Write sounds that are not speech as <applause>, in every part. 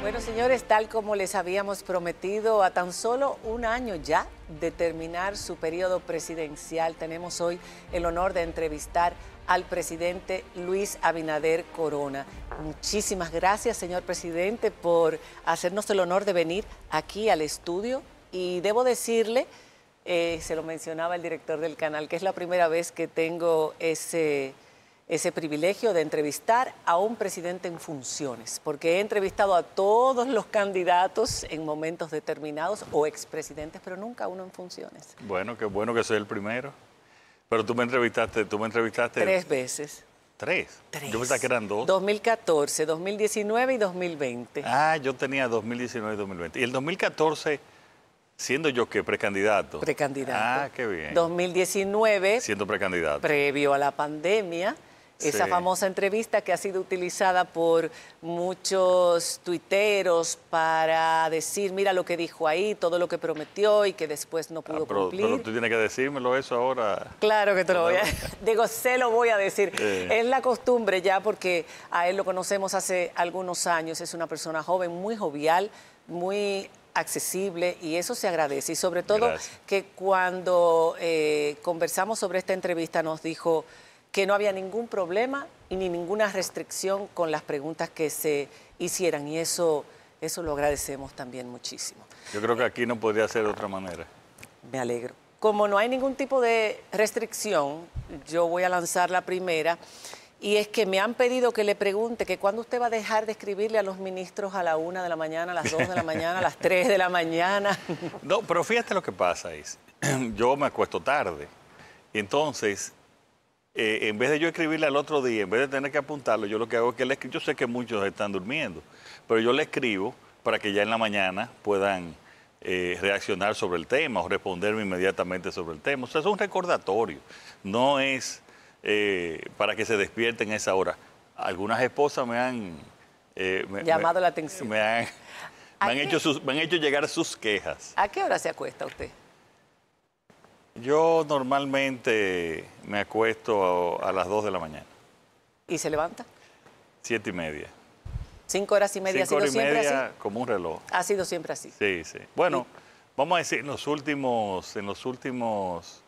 Bueno, señores, tal como les habíamos prometido, a tan solo un año ya de terminar su periodo presidencial, tenemos hoy el honor de entrevistar al presidente Luis Abinader Corona. Muchísimas gracias, señor presidente, por hacernos el honor de venir aquí al estudio. Y debo decirle, eh, se lo mencionaba el director del canal, que es la primera vez que tengo ese ese privilegio de entrevistar a un presidente en funciones, porque he entrevistado a todos los candidatos en momentos determinados o expresidentes, pero nunca uno en funciones. Bueno, qué bueno que soy el primero. Pero tú me entrevistaste, tú me entrevistaste tres veces. ¿Tres? Yo pensaba que eran dos. 2014, 2019 y 2020. Ah, yo tenía 2019 y 2020. Y el 2014, siendo yo qué, precandidato. Precandidato. Ah, qué bien. 2019. Siendo precandidato. Previo a la pandemia. Esa famosa entrevista que ha sido utilizada por muchos tuiteros para decir, mira lo que dijo ahí, todo lo que prometió y que después no ah, pudo cumplir. Pero tú tienes que decírmelo eso ahora. Claro que te lo voy a <laughs> digo, se lo voy a decir. Es la costumbre ya porque a él lo conocemos hace algunos años, es una persona joven, muy jovial, muy accesible y eso se agradece. Y sobre todo que cuando eh, conversamos sobre esta entrevista nos dijo que no había ningún problema y ni ninguna restricción con las preguntas que se hicieran y eso, eso lo agradecemos también muchísimo. Yo creo que aquí no podía ser de otra manera. Me alegro. Como no hay ningún tipo de restricción, yo voy a lanzar la primera y es que me han pedido que le pregunte que cuando usted va a dejar de escribirle a los ministros a la una de la mañana, a las dos de la mañana, a las tres de la mañana. <laughs> No, pero fíjate lo que pasa es, <clears throat> yo me acuesto tarde, y entonces eh, en vez de yo escribirle al otro día, en vez de tener que apuntarlo, yo lo que hago es que le escribo, yo sé que muchos están durmiendo, pero yo le escribo para que ya en la mañana puedan eh, reaccionar sobre el tema o responderme inmediatamente sobre el tema. O sea, es un recordatorio, no es eh, para que se despierten a esa hora. Algunas esposas me han... Llamado la atención. me han hecho llegar sus quejas. ¿A qué hora se acuesta usted? Yo normalmente me acuesto a, las 2 de la mañana. ¿Y se levanta? Siete y media. Cinco horas y media. Cinco horas y media como un reloj. Ha sido siempre así. Sí, sí. Bueno, vamos a decir en los últimos, en los últimos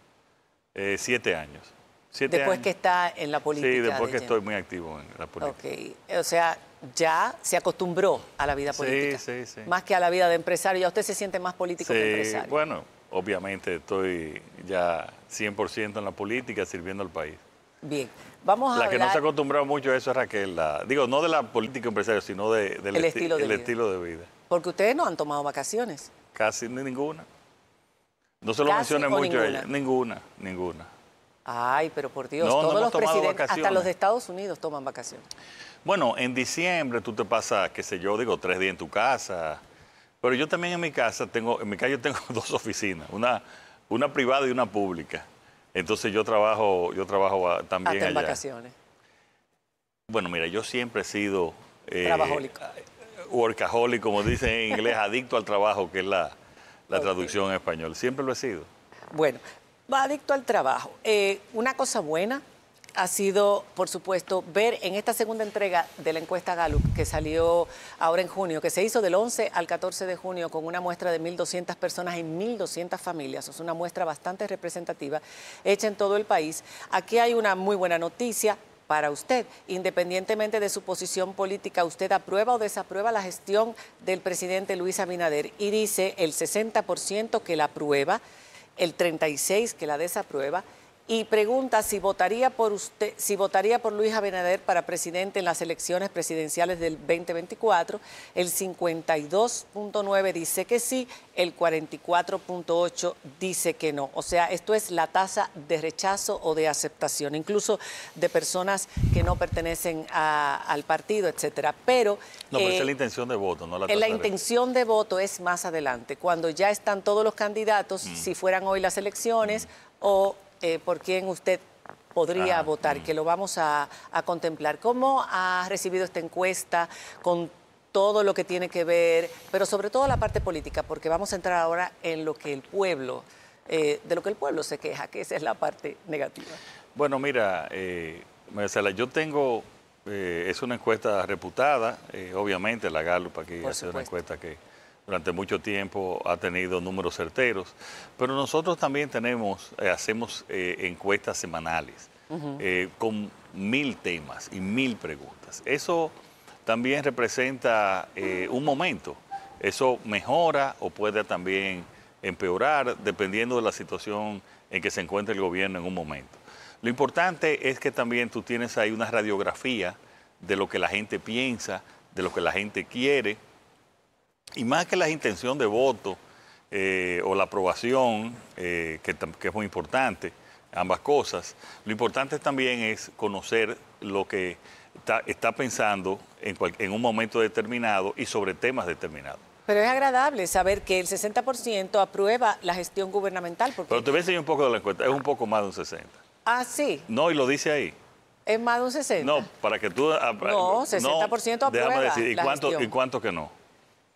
eh, siete años. después que está en la política. Sí, después que estoy muy activo en la política. Ok, o sea, ya se acostumbró a la vida política. Sí, sí, sí. Más que a la vida de empresario. Ya usted se siente más político que empresario. Bueno, obviamente estoy ya 100% en la política, sirviendo al país. Bien, vamos a La que no se ha acostumbrado mucho a eso es Raquel, digo, no de la política empresaria, sino del estilo, de vida. Porque ustedes no han tomado vacaciones. Casi ninguna. No se lo mencioné mucho a ella. Ninguna, ninguna. Ay, pero por Dios, todos los presidentes, hasta los de Estados Unidos toman vacaciones. Bueno, en diciembre tú te pasas, qué sé yo, digo, tres días en tu casa, pero yo también en mi casa tengo, en mi calle tengo <laughs> dos oficinas, una, una privada y una pública. Entonces yo trabajo, yo trabajo ah, también Hasta en vacaciones. Bueno, mira, yo siempre he sido eh, trabajólico. Eh, workaholic, como dicen en inglés, <laughs> adicto al trabajo, que es la, traducción en español. Siempre lo he sido. Bueno, adicto al trabajo. Eh, una cosa buena ha sido, por supuesto, ver en esta segunda entrega de la encuesta Gallup, que salió ahora en junio, que se hizo del 11 al 14 de junio con una muestra de 1.200 personas en 1.200 familias. Es una muestra bastante representativa, hecha en todo el país. Aquí hay una muy buena noticia para usted. Independientemente de su posición política, usted aprueba o desaprueba la gestión del presidente Luis Abinader y dice el 60% que la aprueba, el 36% que la desaprueba y pregunta si votaría por usted, si votaría por Luis Abinader para presidente en las elecciones presidenciales del 2024. El 52.9 dice que sí, el 44.8 dice que no. O sea, esto es la tasa de rechazo o de aceptación, incluso de personas que no pertenecen al partido, etcétera. Pero no, pero es la eh, intención de voto, no la tasa La intención de voto es más adelante, cuando ya están todos los candidatos, mm. si fueran hoy las elecciones mm. o eh, por quién usted podría votar, mm. que lo vamos a, contemplar. ¿Cómo ha recibido esta encuesta con todo lo que tiene que ver, pero sobre todo la parte política, porque vamos a entrar ahora en lo que el pueblo, eh, de lo que el pueblo se queja, que esa es la parte negativa? Bueno, mira, eh, Marcela, yo tengo, es una encuesta reputada, obviamente la Gallup aquí hace una encuesta que durante mucho tiempo ha tenido números certeros, pero nosotros también tenemos, eh, hacemos eh, encuestas semanales eh, con mil temas y mil preguntas. Eso también representa un momento, eso mejora o puede también empeorar dependiendo de la situación en que se encuentre el gobierno en un momento. Lo importante es que también tú tienes ahí una radiografía de lo que la gente piensa, de lo que la gente quiere, y más que la intención de voto eh, o la aprobación, eh, que, es muy importante, ambas cosas, lo importante también es conocer lo que está, pensando en, un momento determinado y sobre temas determinados. Pero es agradable saber que el 60% aprueba la gestión gubernamental. Porque... Pero te voy a decir un poco de la encuesta, es un poco más de un 60%. Ah, sí. No, y lo dice ahí. Es más de un 60%. No, para que tú... Ah, ah, no, 60% déjame decir, ¿y cuánto, ¿y cuánto que no?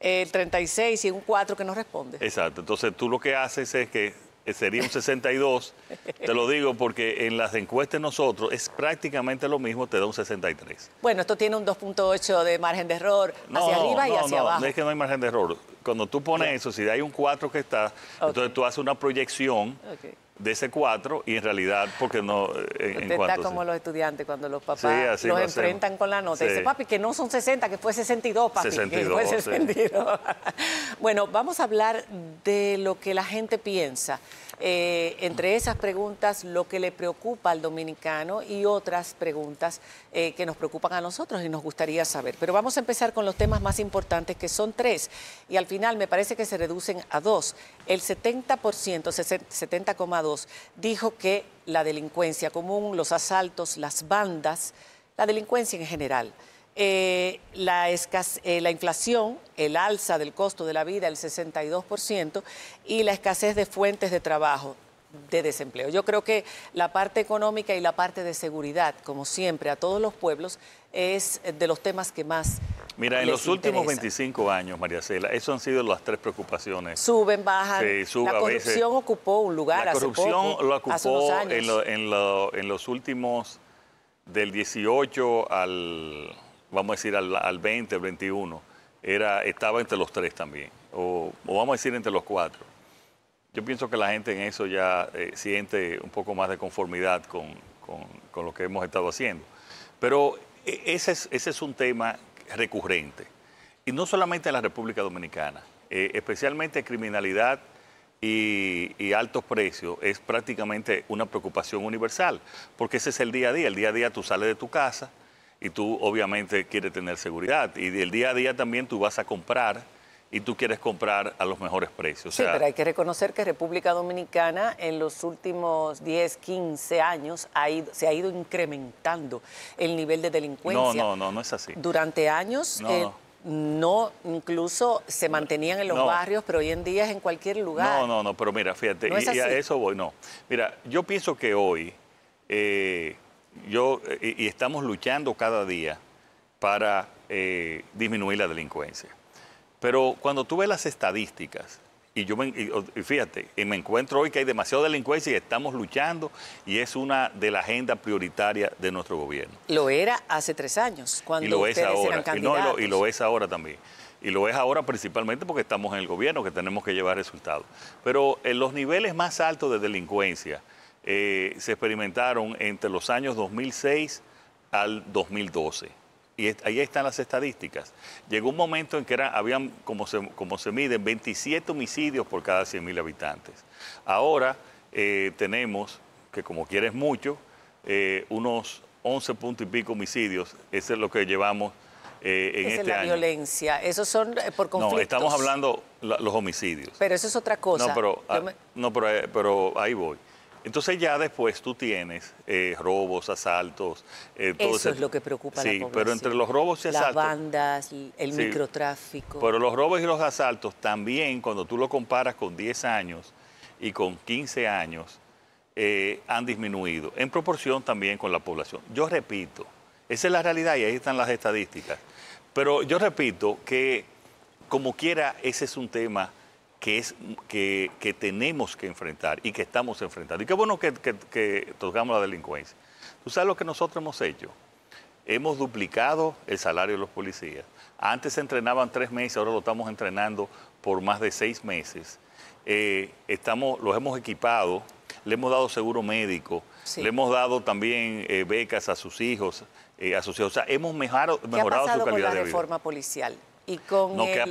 el 36 y un 4 que no responde. Exacto, entonces tú lo que haces es que eh, sería un 62, te lo digo porque en las encuestas nosotros es prácticamente lo mismo, te da un 63. Bueno, esto tiene un 2.8 de margen de error hacia arriba y hacia abajo. No, es que no hay margen de error. Cuando tú pones eso, si hay un 4 que está, entonces tú haces una proyección okay de ese 4 y en realidad porque no... Eh, en, está como los estudiantes cuando los papás nos enfrentan con la nota. Dice, papi, que no son 60, que fue 62, papi. que fue 62. <laughs> bueno, vamos a hablar de lo que la gente piensa. Eh, entre esas preguntas, lo que le preocupa al dominicano y otras preguntas eh, que nos preocupan a nosotros y nos gustaría saber. Pero vamos a empezar con los temas más importantes, que son tres, y al final me parece que se reducen a dos. El 70%, 70,2% dijo que la delincuencia común, los asaltos, las bandas, la delincuencia en general, eh, la, eh, la, inflación, el alza del costo de la vida, el 62%, y la escasez de fuentes de trabajo de desempleo. Yo creo que la parte económica y la parte de seguridad, como siempre, a todos los pueblos es eh, de los temas que más... Mira, en los últimos 25 años, María Cela, eso han sido las tres preocupaciones. Suben, bajan. la corrupción ocupó un lugar. La corrupción lo ocupó En, los últimos, del 18 al, vamos a decir, al, al 20, al 21. Era, estaba entre los tres también, o, vamos a decir entre los cuatro. Yo pienso que la gente en eso ya eh, siente un poco más de conformidad con, con lo que hemos estado haciendo. Pero e, ese es, ese es un tema recurrente. Y no solamente en la República Dominicana, eh, especialmente criminalidad y, altos precios es prácticamente una preocupación universal, porque ese es el día a día. El día a día tú sales de tu casa y tú obviamente quieres tener seguridad. Y el día a día también tú vas a comprar y tú quieres comprar a los mejores precios. sí, pero hay que reconocer que República Dominicana en los últimos 10, 15 años ha se ha ido incrementando el nivel de delincuencia. No, no, no, no es así. Durante años... No, eh, incluso se mantenían en los barrios, pero hoy en día es en cualquier lugar. No, no, no, pero mira, fíjate, y, a eso voy, no. Mira, yo pienso que hoy eh, yo eh, y estamos luchando cada día para disminuir la delincuencia. Pero cuando tú ves las estadísticas, y yo me, y, fíjate, y me encuentro hoy que hay demasiada delincuencia y estamos luchando y es una de las agendas prioritaria de nuestro gobierno. Lo era hace tres años, cuando y lo es ahora. Y, lo, es ahora también. Y lo es ahora principalmente porque estamos en el gobierno, que tenemos que llevar resultados. Pero en los niveles más altos de delincuencia eh, se experimentaron entre los años 2006 al 2012 y ahí están las estadísticas. Llegó un momento en que era, habían, como se, como se miden, 27 homicidios por cada 100.000 habitantes. Ahora eh, tenemos, que como quieres mucho, eh, unos 11 punto y pico homicidios. Eso es lo que llevamos eh, en Esa es este la violencia. Esos son eh, por conflictos. No, estamos hablando los homicidios. Pero eso es otra cosa. No, pero, ah, no, pero ahí voy. Entonces ya después tú tienes eh, robos, asaltos. Eh, todo Eso es lo que preocupa a la población. pero entre los robos y asaltos... Las bandas, el microtráfico. Pero los robos y los asaltos también, cuando tú lo comparas con 10 años y con 15 años, eh, han disminuido, en proporción también con la población. Yo repito, esa es la realidad y ahí están las estadísticas. Pero yo repito que, como quiera, ese es un tema que, es, que, tenemos que enfrentar y que estamos enfrentando. Y qué bueno que, que, tocamos la delincuencia. ¿Tú sabes lo que nosotros hemos hecho? Hemos duplicado el salario de los policías. Antes se entrenaban tres meses, ahora lo estamos entrenando por más de seis meses. Eh, estamos, los hemos equipado, le hemos dado seguro médico, le hemos dado también eh, becas a sus hijos, eh, a sus hijos. O sea, hemos mejorado, mejorado su calidad de policial? y con el,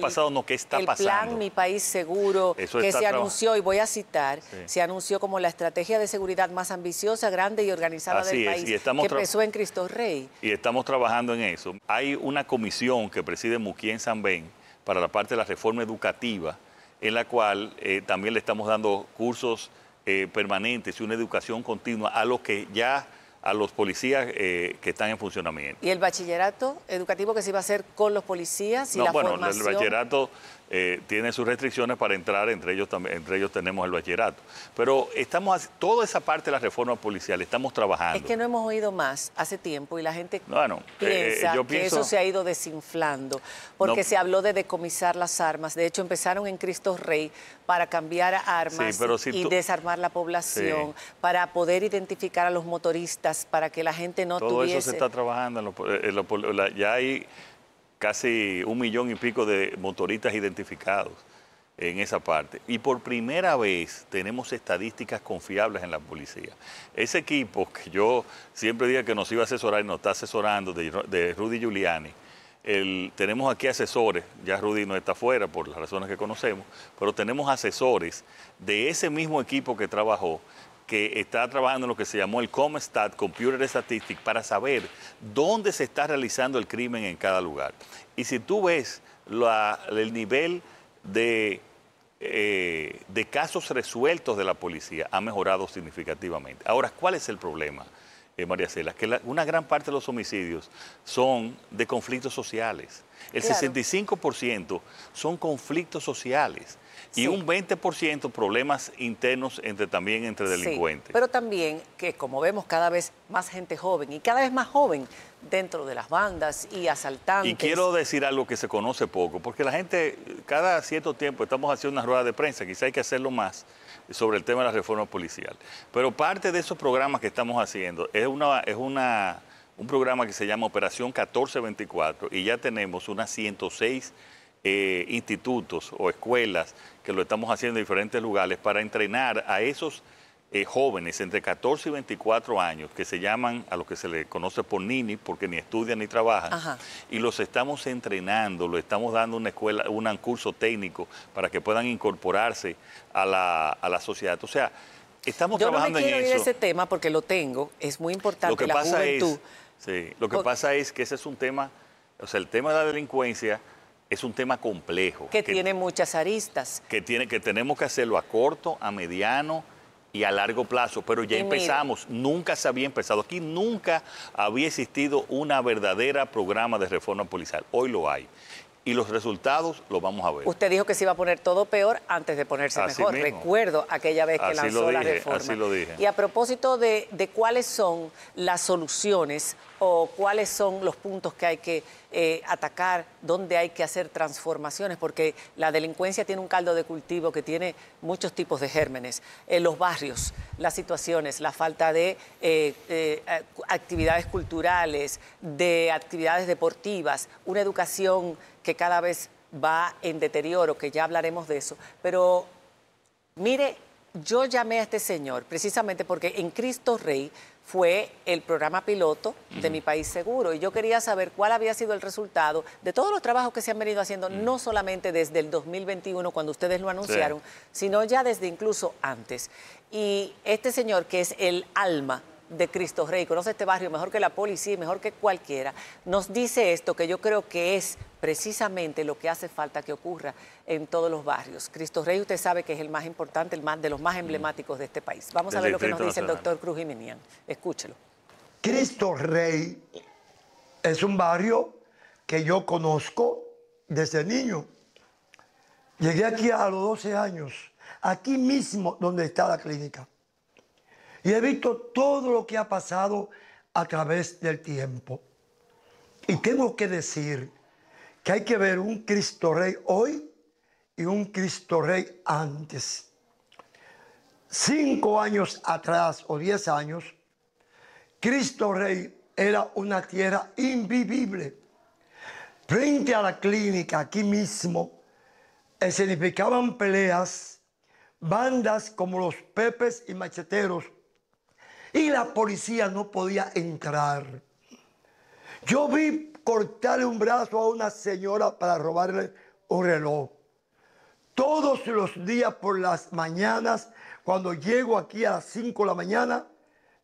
plan Mi País Seguro, que se anunció, y voy a citar, se anunció como la estrategia de seguridad más ambiciosa, grande y organizada del país, que empezó en Cristo Rey. Y estamos trabajando en eso. Hay una comisión que preside San Ben, para la parte de la reforma educativa, en la cual eh, también le estamos dando cursos eh, permanentes y una educación continua a los que ya a los policías eh, que están en funcionamiento. ¿Y el bachillerato educativo que se iba a hacer con los policías? Y no, bueno, el bachillerato eh, tiene sus restricciones para entrar, entre ellos, entre ellos tenemos el bachillerato. Pero estamos, toda esa parte de la reforma policial estamos trabajando. Es que no hemos oído más hace tiempo y la gente eh, eh, piensa que eso se ha ido desinflando, porque se habló de decomisar las armas. De hecho, empezaron en Cristo Rey para cambiar armas y desarmar la población, para poder identificar a los motoristas, para que la gente no Todo tuviese... Todo eso se está trabajando, en lo, eh, ya hay casi un millón y pico de motoristas identificados en esa parte. Y por primera vez tenemos estadísticas confiables en la policía. Ese equipo que yo siempre dije que nos iba a asesorar y nos está asesorando de, Rudy Giuliani, tenemos aquí asesores, ya Rudy no está afuera por las razones que conocemos, pero tenemos asesores de ese mismo equipo que trabajó que está trabajando en lo que se llamó el Comstat, Computer Statistics, para saber dónde se está realizando el crimen en cada lugar. Y si tú ves el nivel de, eh, de casos resueltos de la policía, ha mejorado significativamente. Ahora, ¿cuál es el problema? Eh, María Cela, que una gran parte de los homicidios son de conflictos sociales. El 65% son conflictos sociales y un 20% problemas internos entre también entre delincuentes. pero también que como vemos cada vez más gente joven y cada vez más joven dentro de las bandas y asaltantes. Y quiero decir algo que se conoce poco, porque la gente cada cierto tiempo estamos haciendo una rueda de prensa, quizá hay que hacerlo más sobre el tema de la reforma policial. Pero parte de esos programas que estamos haciendo es una es una un programa que se llama Operación 1424 y ya tenemos unas 106 eh, institutos o escuelas que lo estamos haciendo en diferentes lugares, para entrenar a esos eh, jóvenes entre 14 y 24 años que se llaman a los que se les conoce por nini porque ni estudian ni trabajan y los estamos entrenando, los estamos dando una escuela, un curso técnico para que puedan incorporarse a la, a la sociedad. O sea, estamos trabajando no me quiero en ir ese tema porque lo tengo, es muy importante la pasa juventud. sí, lo que pasa es que ese es un tema, o sea, el tema de la delincuencia es un tema complejo. Que, tiene muchas aristas. Que, tiene, que tenemos que hacerlo a corto, a mediano y a largo plazo, pero ya empezamos, nunca se había empezado, aquí nunca había existido una verdadera programa de reforma policial, hoy lo hay y los resultados los vamos a ver. Usted dijo que se iba a poner todo peor antes de ponerse mejor. Recuerdo aquella vez que lanzó la reforma. Así lo dije. Y a propósito de, cuáles son las soluciones o cuáles son los puntos que hay que eh, atacar, dónde hay que hacer transformaciones, porque la delincuencia tiene un caldo de cultivo que tiene muchos tipos de gérmenes. Eh, los barrios, las situaciones, la falta de eh, actividades culturales, de actividades deportivas, una educación que cada vez va en deterioro, que ya hablaremos de eso. Pero mire, yo llamé a este señor precisamente porque en Cristo Rey fue el programa piloto de Mi País Seguro y yo quería saber cuál había sido el resultado de todos los trabajos que se han venido haciendo, no solamente desde el 2021 cuando ustedes lo anunciaron, sino ya desde incluso antes. Y este señor que es el alma de Cristo Rey, conoce este barrio mejor que la policía, mejor que cualquiera, nos dice esto que yo creo que es precisamente lo que hace falta que ocurra en todos los barrios. Cristo Rey, usted sabe que es el más importante, el de los más emblemáticos de este país. Vamos a ver lo que nos dice el doctor Cruz Jiménez. Escúchelo. Cristo Rey es un barrio que yo conozco desde niño. Llegué aquí a los 12 años, aquí mismo donde está la clínica. Y he visto todo lo que ha pasado a través del tiempo. Y tengo que decir que hay que ver un Cristo Rey hoy y un Cristo Rey antes. Cinco años atrás o diez años, Cristo Rey era una tierra invivible. Frente a la clínica, aquí mismo, eh, significaban peleas, bandas como los Pepes y Macheteros y la policía no podía entrar. Yo vi cortarle un brazo a una señora para robarle un reloj. Todos los días por las mañanas, cuando llego aquí a las 5 de la mañana,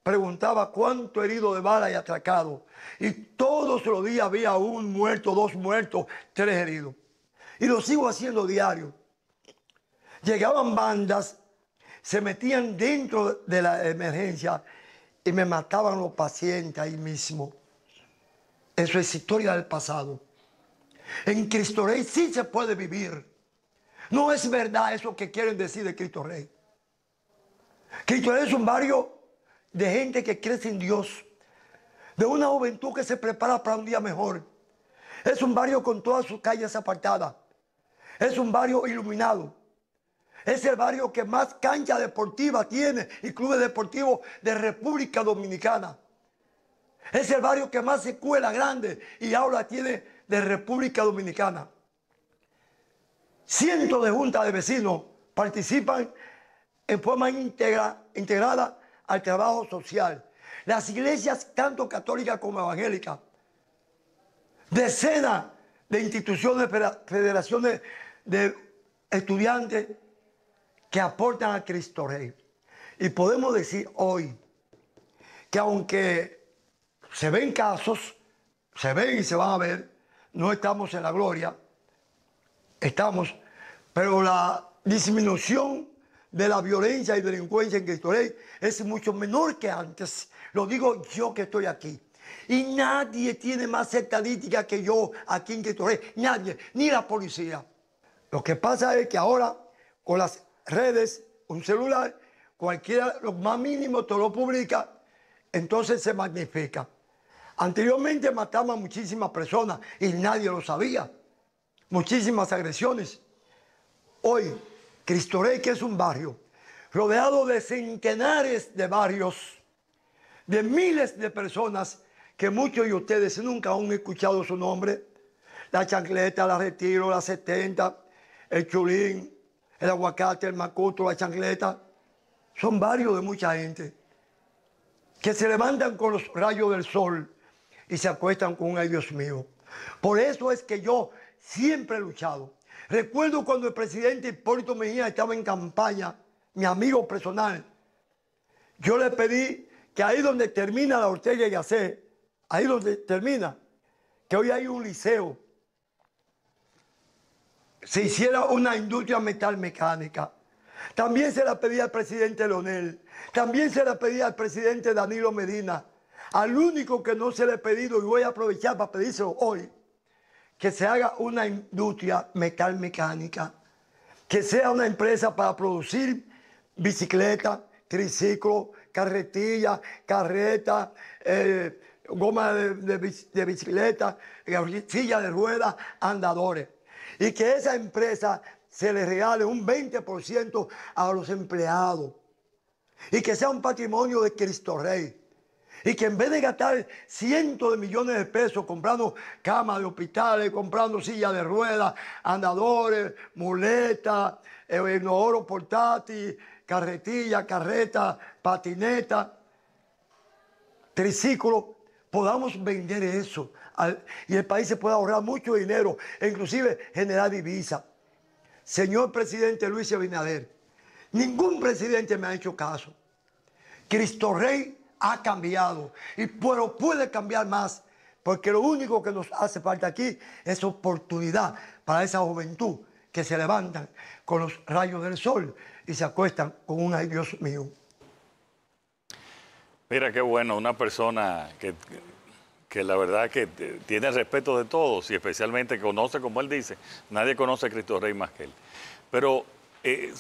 preguntaba cuánto herido de bala y atracado. Y todos los días había un muerto, dos muertos, tres heridos. Y lo sigo haciendo diario. Llegaban bandas, se metían dentro de la emergencia y me mataban los pacientes ahí mismo. Eso es historia del pasado. En Cristo Rey sí se puede vivir. No es verdad eso que quieren decir de Cristo Rey. Cristo Rey es un barrio de gente que crece en Dios, de una juventud que se prepara para un día mejor. Es un barrio con todas sus calles apartadas. Es un barrio iluminado. Es el barrio que más cancha deportiva tiene y clubes deportivos de República Dominicana. Es el barrio que más escuela grande y aula tiene de República Dominicana. Cientos de juntas de vecinos participan en forma integrada al trabajo social. Las iglesias, tanto católicas como evangélicas, decenas de instituciones, federaciones de estudiantes que aportan a Cristo Rey. Y podemos decir hoy que aunque se ven casos, se ven y se van a ver, no estamos en la gloria, estamos, pero la disminución de la violencia y delincuencia en Cristo Rey es mucho menor que antes. Lo digo yo que estoy aquí. Y nadie tiene más estadística que yo aquí en Cristo Rey. Nadie, ni la policía. Lo que pasa es que ahora, con las redes, un celular, cualquiera, lo más mínimo, todo lo publica, entonces se magnifica. Anteriormente mataban a muchísimas personas y nadie lo sabía. Muchísimas agresiones. Hoy, Cristo que es un barrio, rodeado de centenares de barrios, de miles de personas que muchos de ustedes nunca han escuchado su nombre. La chancleta, la retiro, la 70, el chulín, el aguacate, el macuto, la chancleta. Son varios de mucha gente que se levantan con los rayos del sol y se acuestan con un ay Dios mío. Por eso es que yo siempre he luchado. Recuerdo cuando el presidente Hipólito Mejía estaba en campaña, mi amigo personal, yo le pedí que ahí donde termina la Ortega y Gasset, ahí donde termina, que hoy hay un liceo se hiciera una industria metalmecánica. También se la pedía al presidente Leonel, también se la pedía al presidente Danilo Medina. Al único que no se le ha pedido, y voy a aprovechar para pedírselo hoy, que se haga una industria metalmecánica, que sea una empresa para producir bicicletas, triciclos, carretillas, carretas, eh, goma de, bicicletas, de eh, silla de ruedas, andadores y que esa empresa se le regale un 20% a los empleados y que sea un patrimonio de Cristo Rey. Y que en vez de gastar cientos de millones de pesos comprando camas de hospitales, comprando sillas de ruedas, andadores, muletas, eh, oro portátil, carretilla, carreta, patineta, triciclo, podamos vender eso y el país se puede ahorrar mucho dinero e inclusive generar divisa. Señor presidente Luis Abinader, ningún presidente me ha hecho caso. Cristo Rey ha cambiado y puede cambiar más, porque lo único que nos hace falta aquí es oportunidad para esa juventud que se levantan con los rayos del sol y se acuestan con un ay Dios mío. Mira qué bueno, una persona que que la verdad que tiene el respeto de todos y especialmente conoce, como él dice, nadie conoce a Cristo Rey más que él. Pero eh,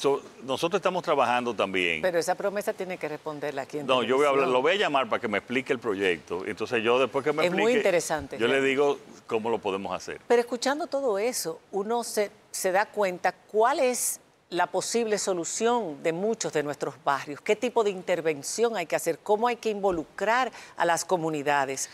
nosotros estamos trabajando también. Pero esa promesa tiene que responderla aquí. En no, yo voy a hablar, lo voy a llamar para que me explique el proyecto. Entonces yo después que me es muy interesante. Yo le digo cómo lo podemos hacer. Pero escuchando todo eso, uno se, se da cuenta cuál es la posible solución de muchos de nuestros barrios, qué tipo de intervención hay que hacer, cómo hay que involucrar a las comunidades,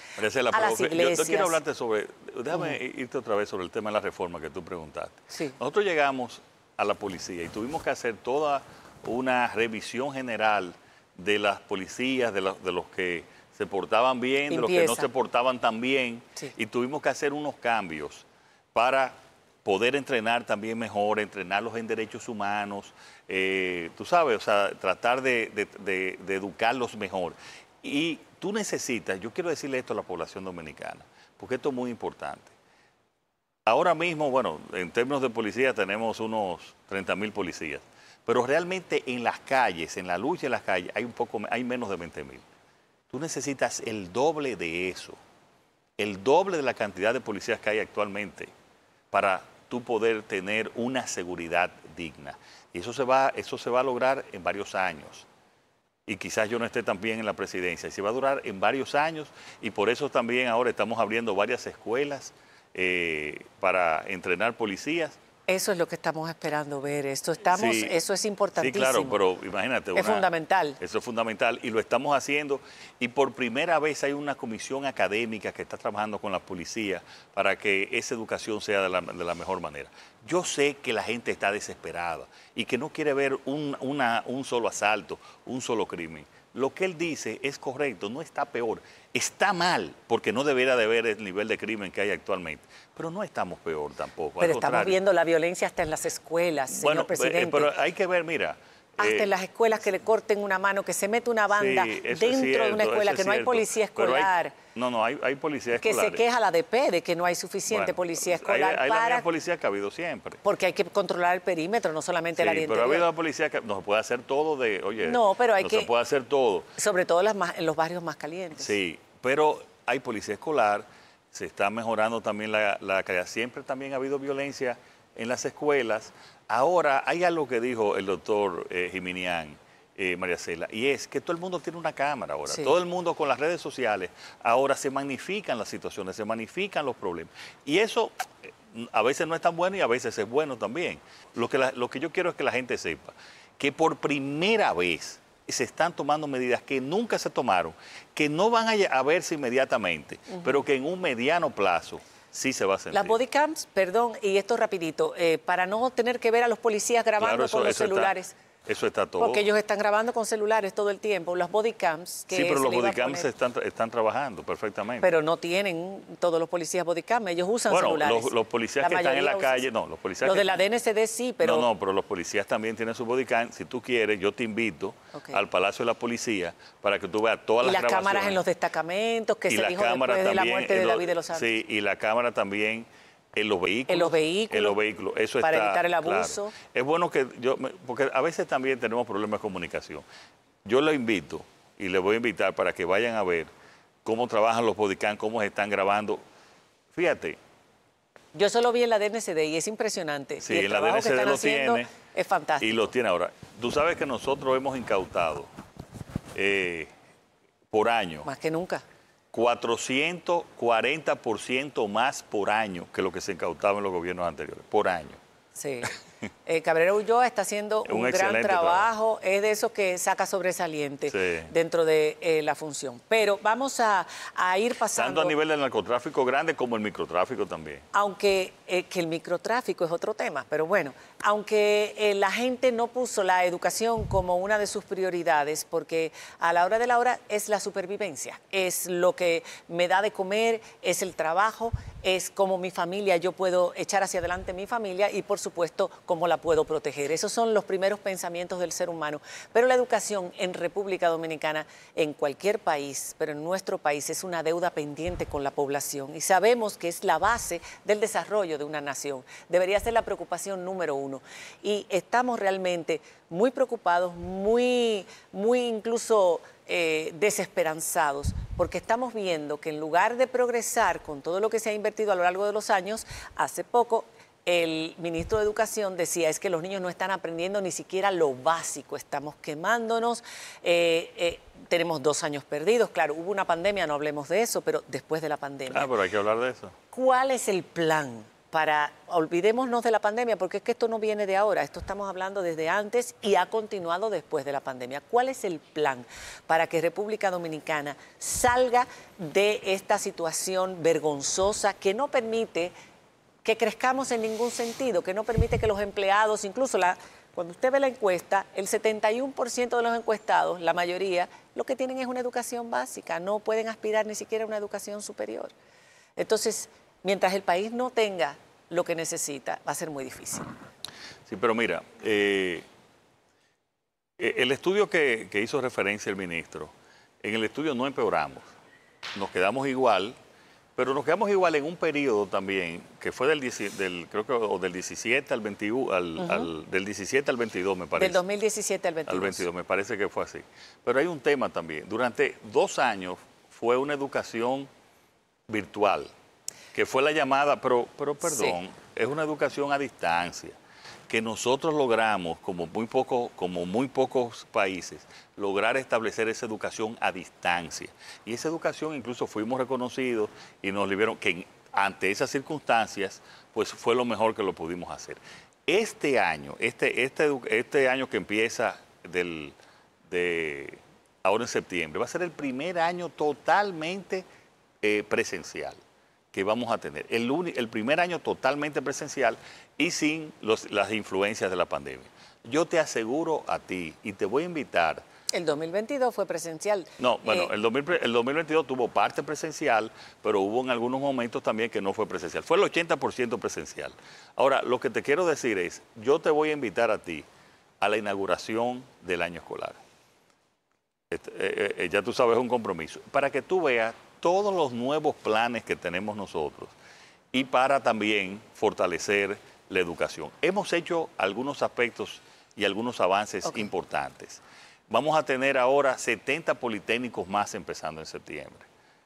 a las iglesias. Yo, quiero hablarte sobre, déjame irte otra vez sobre el tema de la reforma que tú preguntaste. Nosotros llegamos a la policía y tuvimos que hacer toda una revisión general de las policías, de, los que se portaban bien, de los que no se portaban tan bien, y tuvimos que hacer unos cambios para poder entrenar también mejor, entrenarlos en derechos humanos, eh, tú sabes, o sea, tratar de, educarlos mejor. Y tú necesitas, yo quiero decirle esto a la población dominicana, porque esto es muy importante. Ahora mismo, bueno, en términos de policía tenemos unos 30 mil policías, pero realmente en las calles, en la lucha en las calles, hay, un poco, hay menos de 20 mil. Tú necesitas el doble de eso, el doble de la cantidad de policías que hay actualmente para tú poder tener una seguridad digna. Y eso se va, eso se va a lograr en varios años. Y quizás yo no esté también en la presidencia. Y se va a durar en varios años y por eso también ahora estamos abriendo varias escuelas eh, para entrenar policías eso es lo que estamos esperando ver. Esto estamos, eso es importantísimo. Sí, claro, pero imagínate. es fundamental. Eso es fundamental y lo estamos haciendo. Y por primera vez hay una comisión académica que está trabajando con la policía para que esa educación sea de la, mejor manera. Yo sé que la gente está desesperada y que no quiere ver un solo asalto, un solo crimen lo que él dice es correcto, no está peor. Está mal, porque no debería de haber el nivel de crimen que hay actualmente. Pero no estamos peor tampoco. Pero estamos viendo la violencia hasta en las escuelas, señor bueno, eh, eh, presidente. Pero hay que ver, mira, hasta en eh, las escuelas que le corten una mano, que se mete una banda dentro de una escuela, que no hay policía escolar. no, no, hay, policía escolar. Que se queja la DP de que no hay suficiente policía pues, escolar. Hay, hay policía que ha habido siempre. Porque hay que controlar el perímetro, no solamente la Sí, Pero ha habido la policía que no se puede hacer todo de. Oye, no, pero hay que. se puede hacer todo. Sobre todo las en los barrios más calientes. Sí, pero hay policía escolar, se está mejorando también la, la calidad. Siempre también ha habido violencia en las escuelas. Ahora hay algo que dijo el doctor eh, eh, María Cela, y es que todo el mundo tiene una cámara ahora. Todo el mundo con las redes sociales ahora se magnifican las situaciones, se magnifican los problemas. Y eso eh, a veces no es tan bueno y a veces es bueno también. Lo que, lo que yo quiero es que la gente sepa que por primera vez se están tomando medidas que nunca se tomaron, que no van a, verse inmediatamente, pero que en un mediano plazo se Las body cams, perdón, y esto rapidito, eh, para no tener que ver a los policías grabando con los celulares. Eso está todo. Porque ellos están grabando con celulares todo el tiempo, los bodycams. Que sí, pero los bodycams están, están trabajando perfectamente. Pero no tienen todos los policías bodycam, ellos usan celulares. Los, los policías que están en la calle, no, los policías. Los de la DNCD sí, pero. No, no, pero los policías también tienen su cam. Si tú quieres, yo te invito al Palacio de la Policía para que tú veas todas las y las, cámaras en los destacamentos que se dijo después de la muerte de David de los Santos. Sí, y la cámara también en los vehículos. En los vehículos. En los vehículos. Eso para evitar el abuso. Es bueno que yo, porque a veces también tenemos problemas de comunicación. Yo lo invito y le voy a invitar para que vayan a ver cómo trabajan los bodicán, cómo se están grabando. Fíjate. Yo solo vi en la DNCD y es impresionante. Sí, en la DNCD lo tiene. Es fantástico. Y lo tiene ahora. Tú sabes que nosotros hemos incautado eh, por año. Más que nunca. 440% más por año que lo que se incautaba en los gobiernos anteriores, por año. Sí. Eh, Cabrera Ulloa está haciendo un, gran trabajo, es de eso que saca sobresaliente dentro de eh, la función. Pero vamos a, ir pasando... Tanto a nivel del narcotráfico grande como el microtráfico también. Aunque eh, que el microtráfico es otro tema, pero bueno, aunque eh, la gente no puso la educación como una de sus prioridades, porque a la hora de la hora es la supervivencia, es lo que me da de comer, es el trabajo, es cómo mi familia, yo puedo echar hacia adelante mi familia y por supuesto cómo la puedo proteger. Esos son los primeros pensamientos del ser humano. Pero la educación en República Dominicana, en cualquier país, pero en nuestro país es una deuda pendiente con la población y sabemos que es la base del desarrollo de una nación. Debería ser la preocupación número uno. Y estamos realmente muy preocupados, muy, muy incluso eh, desesperanzados, porque estamos viendo que en lugar de progresar con todo lo que se ha invertido a lo largo de los años, hace poco el ministro de Educación decía es que los niños no están aprendiendo ni siquiera lo básico, estamos quemándonos, eh, eh, tenemos dos años perdidos, claro, hubo una pandemia, no hablemos de eso, pero después de la pandemia. Ah, pero hay que hablar de eso. ¿Cuál es el plan? para, olvidémonos de la pandemia, porque es que esto no viene de ahora, esto estamos hablando desde antes y ha continuado después de la pandemia. ¿Cuál es el plan para que República Dominicana salga de esta situación vergonzosa que no permite que crezcamos en ningún sentido, que no permite que los empleados, incluso la, cuando usted ve la encuesta, el 71% de los encuestados, la mayoría, lo que tienen es una educación básica, no pueden aspirar ni siquiera a una educación superior. Entonces, mientras el país no tenga lo que necesita, va a ser muy difícil. Sí, pero mira, eh, eh, el estudio que, hizo referencia el ministro, en el estudio no empeoramos, nos quedamos igual, pero nos quedamos igual en un periodo también que fue del, del creo que o del 17 al 21, del 17 al 22 me parece. Del 2017 al 22. Al 22 me parece que fue así. Pero hay un tema también. Durante dos años fue una educación virtual que fue la llamada, pero, perdón, es una educación a distancia que nosotros logramos, como muy, poco, como muy pocos países, lograr establecer esa educación a distancia. Y esa educación incluso fuimos reconocidos y nos liberaron, que ante esas circunstancias, pues fue lo mejor que lo pudimos hacer. Este año, este, este, este año que empieza del, ahora en septiembre, va a ser el primer año totalmente eh, presencial que vamos a tener. El, el primer año totalmente presencial y sin las influencias de la pandemia. Yo te aseguro a ti y te voy a invitar. El 2022 fue presencial. No, bueno, eh, el, 2022 tuvo parte presencial, pero hubo en algunos momentos también que no fue presencial. Fue el 80% presencial. Ahora, lo que te quiero decir es, yo te voy a invitar a ti a la inauguración del año escolar. Este, eh, eh, ya tú sabes, es un compromiso. Para que tú veas todos los nuevos planes que tenemos nosotros y para también fortalecer la educación. Hemos hecho algunos aspectos y algunos avances importantes. Vamos a tener ahora 70 politécnicos más empezando en septiembre,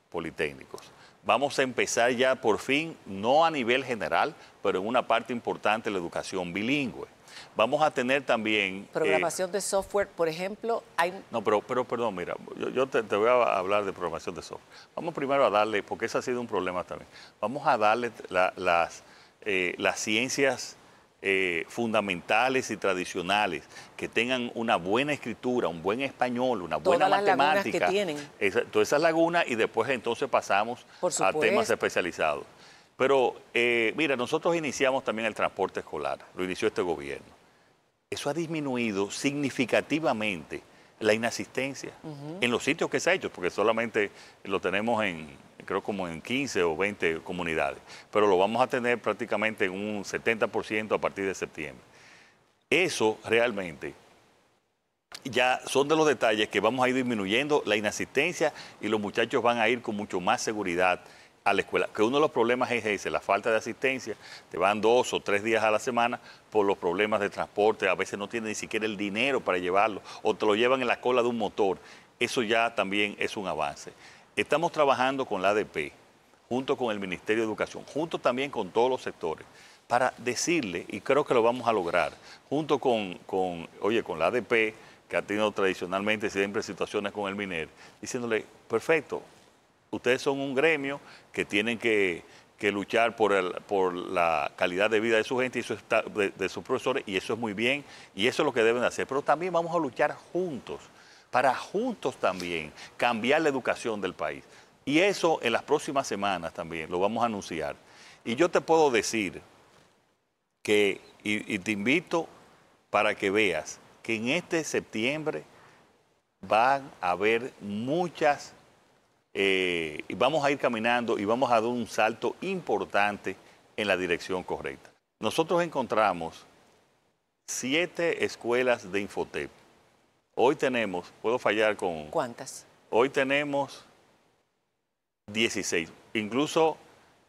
politécnicos. Vamos a empezar ya por fin, no a nivel general, pero en una parte importante la educación bilingüe Vamos a tener también... Eh, programación de software, por ejemplo, hay... No, pero, perdón, mira, yo, te, voy a hablar de programación de software. Vamos primero a darle, porque ese ha sido un problema también, vamos a darle eh, las, ciencias... Eh, fundamentales y tradicionales, que tengan una buena escritura, un buen español, una Todas buena las Lagunas que tienen. Esa, todas esas lagunas y después entonces pasamos a temas especializados. Pero eh, mira, nosotros iniciamos también el transporte escolar, lo inició este gobierno. Eso ha disminuido significativamente la inasistencia en los sitios que se ha hecho, porque solamente lo tenemos en, creo como en 15 o 20 comunidades, pero lo vamos a tener prácticamente en un 70% a partir de septiembre. Eso realmente ya son de los detalles que vamos a ir disminuyendo la inasistencia y los muchachos van a ir con mucho más seguridad a la escuela. Que uno de los problemas es ese, la falta de asistencia. Te van dos o tres días a la semana por los problemas de transporte. A veces no tienen ni siquiera el dinero para llevarlo o te lo llevan en la cola de un motor. Eso ya también es un avance. Estamos trabajando con la ADP, junto con el Ministerio de Educación, junto también con todos los sectores, para decirle, y creo que lo vamos a lograr, junto con, oye, con la ADP, que ha tenido tradicionalmente siempre situaciones con el MINER, diciéndole, perfecto, ustedes son un gremio que tienen que, luchar por, por, la calidad de vida de su gente y de, sus profesores, y eso es muy bien, y eso es lo que deben hacer. Pero también vamos a luchar juntos, para juntos también cambiar la educación del país. Y eso en las próximas semanas también lo vamos a anunciar. Y yo te puedo decir que, y te invito para que veas que en este septiembre van a haber muchas eh, y vamos a ir caminando y vamos a dar un salto importante en la dirección correcta. Nosotros encontramos siete escuelas de Infotep. Hoy tenemos, puedo fallar con... ¿Cuántas? Hoy tenemos 16. Incluso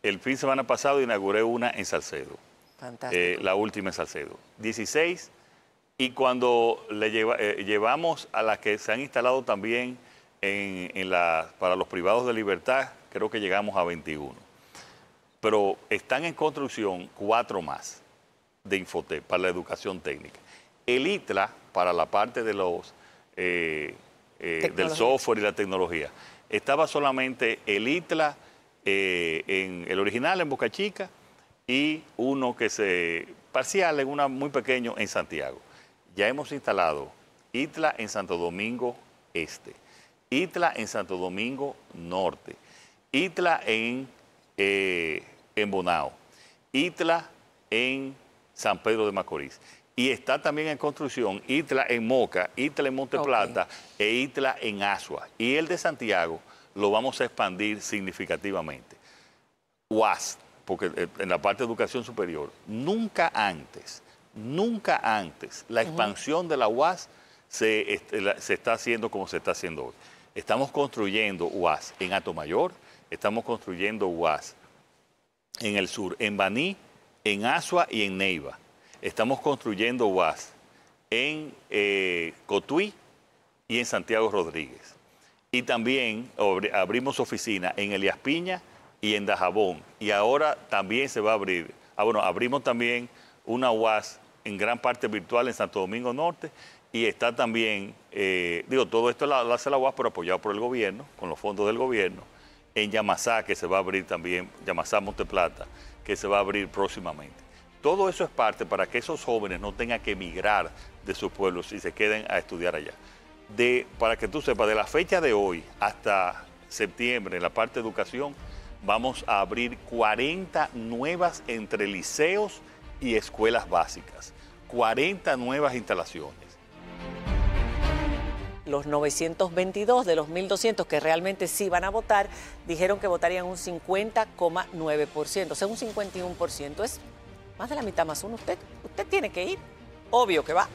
el fin de semana pasado inauguré una en Salcedo. Fantástico. Eh, la última en Salcedo. 16. Y cuando le eh, llevamos a las que se han instalado también para los privados de libertad creo que llegamos a 21. Pero están en construcción cuatro más de Infotech para la educación técnica. El ITLA para la parte de los, eh, eh, del software y la tecnología. Estaba solamente el ITLA, eh, en el original en Boca Chica, y uno que se parcial en una muy pequeño en Santiago. Ya hemos instalado ITLA en Santo Domingo Este. Itla en Santo Domingo Norte, Itla eh, en, Bonao, Itla en San Pedro de Macorís. Y está también en construcción Itla en Moca, Itla en Monteplata e Itla en Asua. Y el de Santiago lo vamos a expandir significativamente. UAS, porque eh, en la parte de educación superior, nunca antes, nunca antes la expansión de la UAS este, se está haciendo como se está haciendo hoy. Estamos construyendo UAS en Atomayor, estamos construyendo UAS en el sur, en Baní, en Asua y en Neiva. Estamos construyendo UAS en eh, Cotuí y en Santiago Rodríguez. Y también abrimos oficina en Elías Piña y en Dajabón. Y ahora también se va a abrir. Ah, bueno, abrimos también una UAS en gran parte virtual en Santo Domingo Norte y está también, eh, digo, todo esto lo hace la UAS, pero apoyado por el gobierno, con los fondos del gobierno, en Yamasá, que se va a abrir también, Yamasá Monteplata, que se va a abrir próximamente. Todo eso es parte para que esos jóvenes no tengan que emigrar de sus pueblos y se queden a estudiar allá. De, para que tú sepas, de la fecha de hoy hasta septiembre, en la parte de educación, vamos a abrir 40 nuevas entre liceos y escuelas básicas, 40 nuevas instalaciones los 922 de los 1.200 que realmente sí van a votar, dijeron que votarían un 50,9%, o sea, un 51%. Es más de la mitad más uno. Usted, usted tiene que ir. Obvio que va.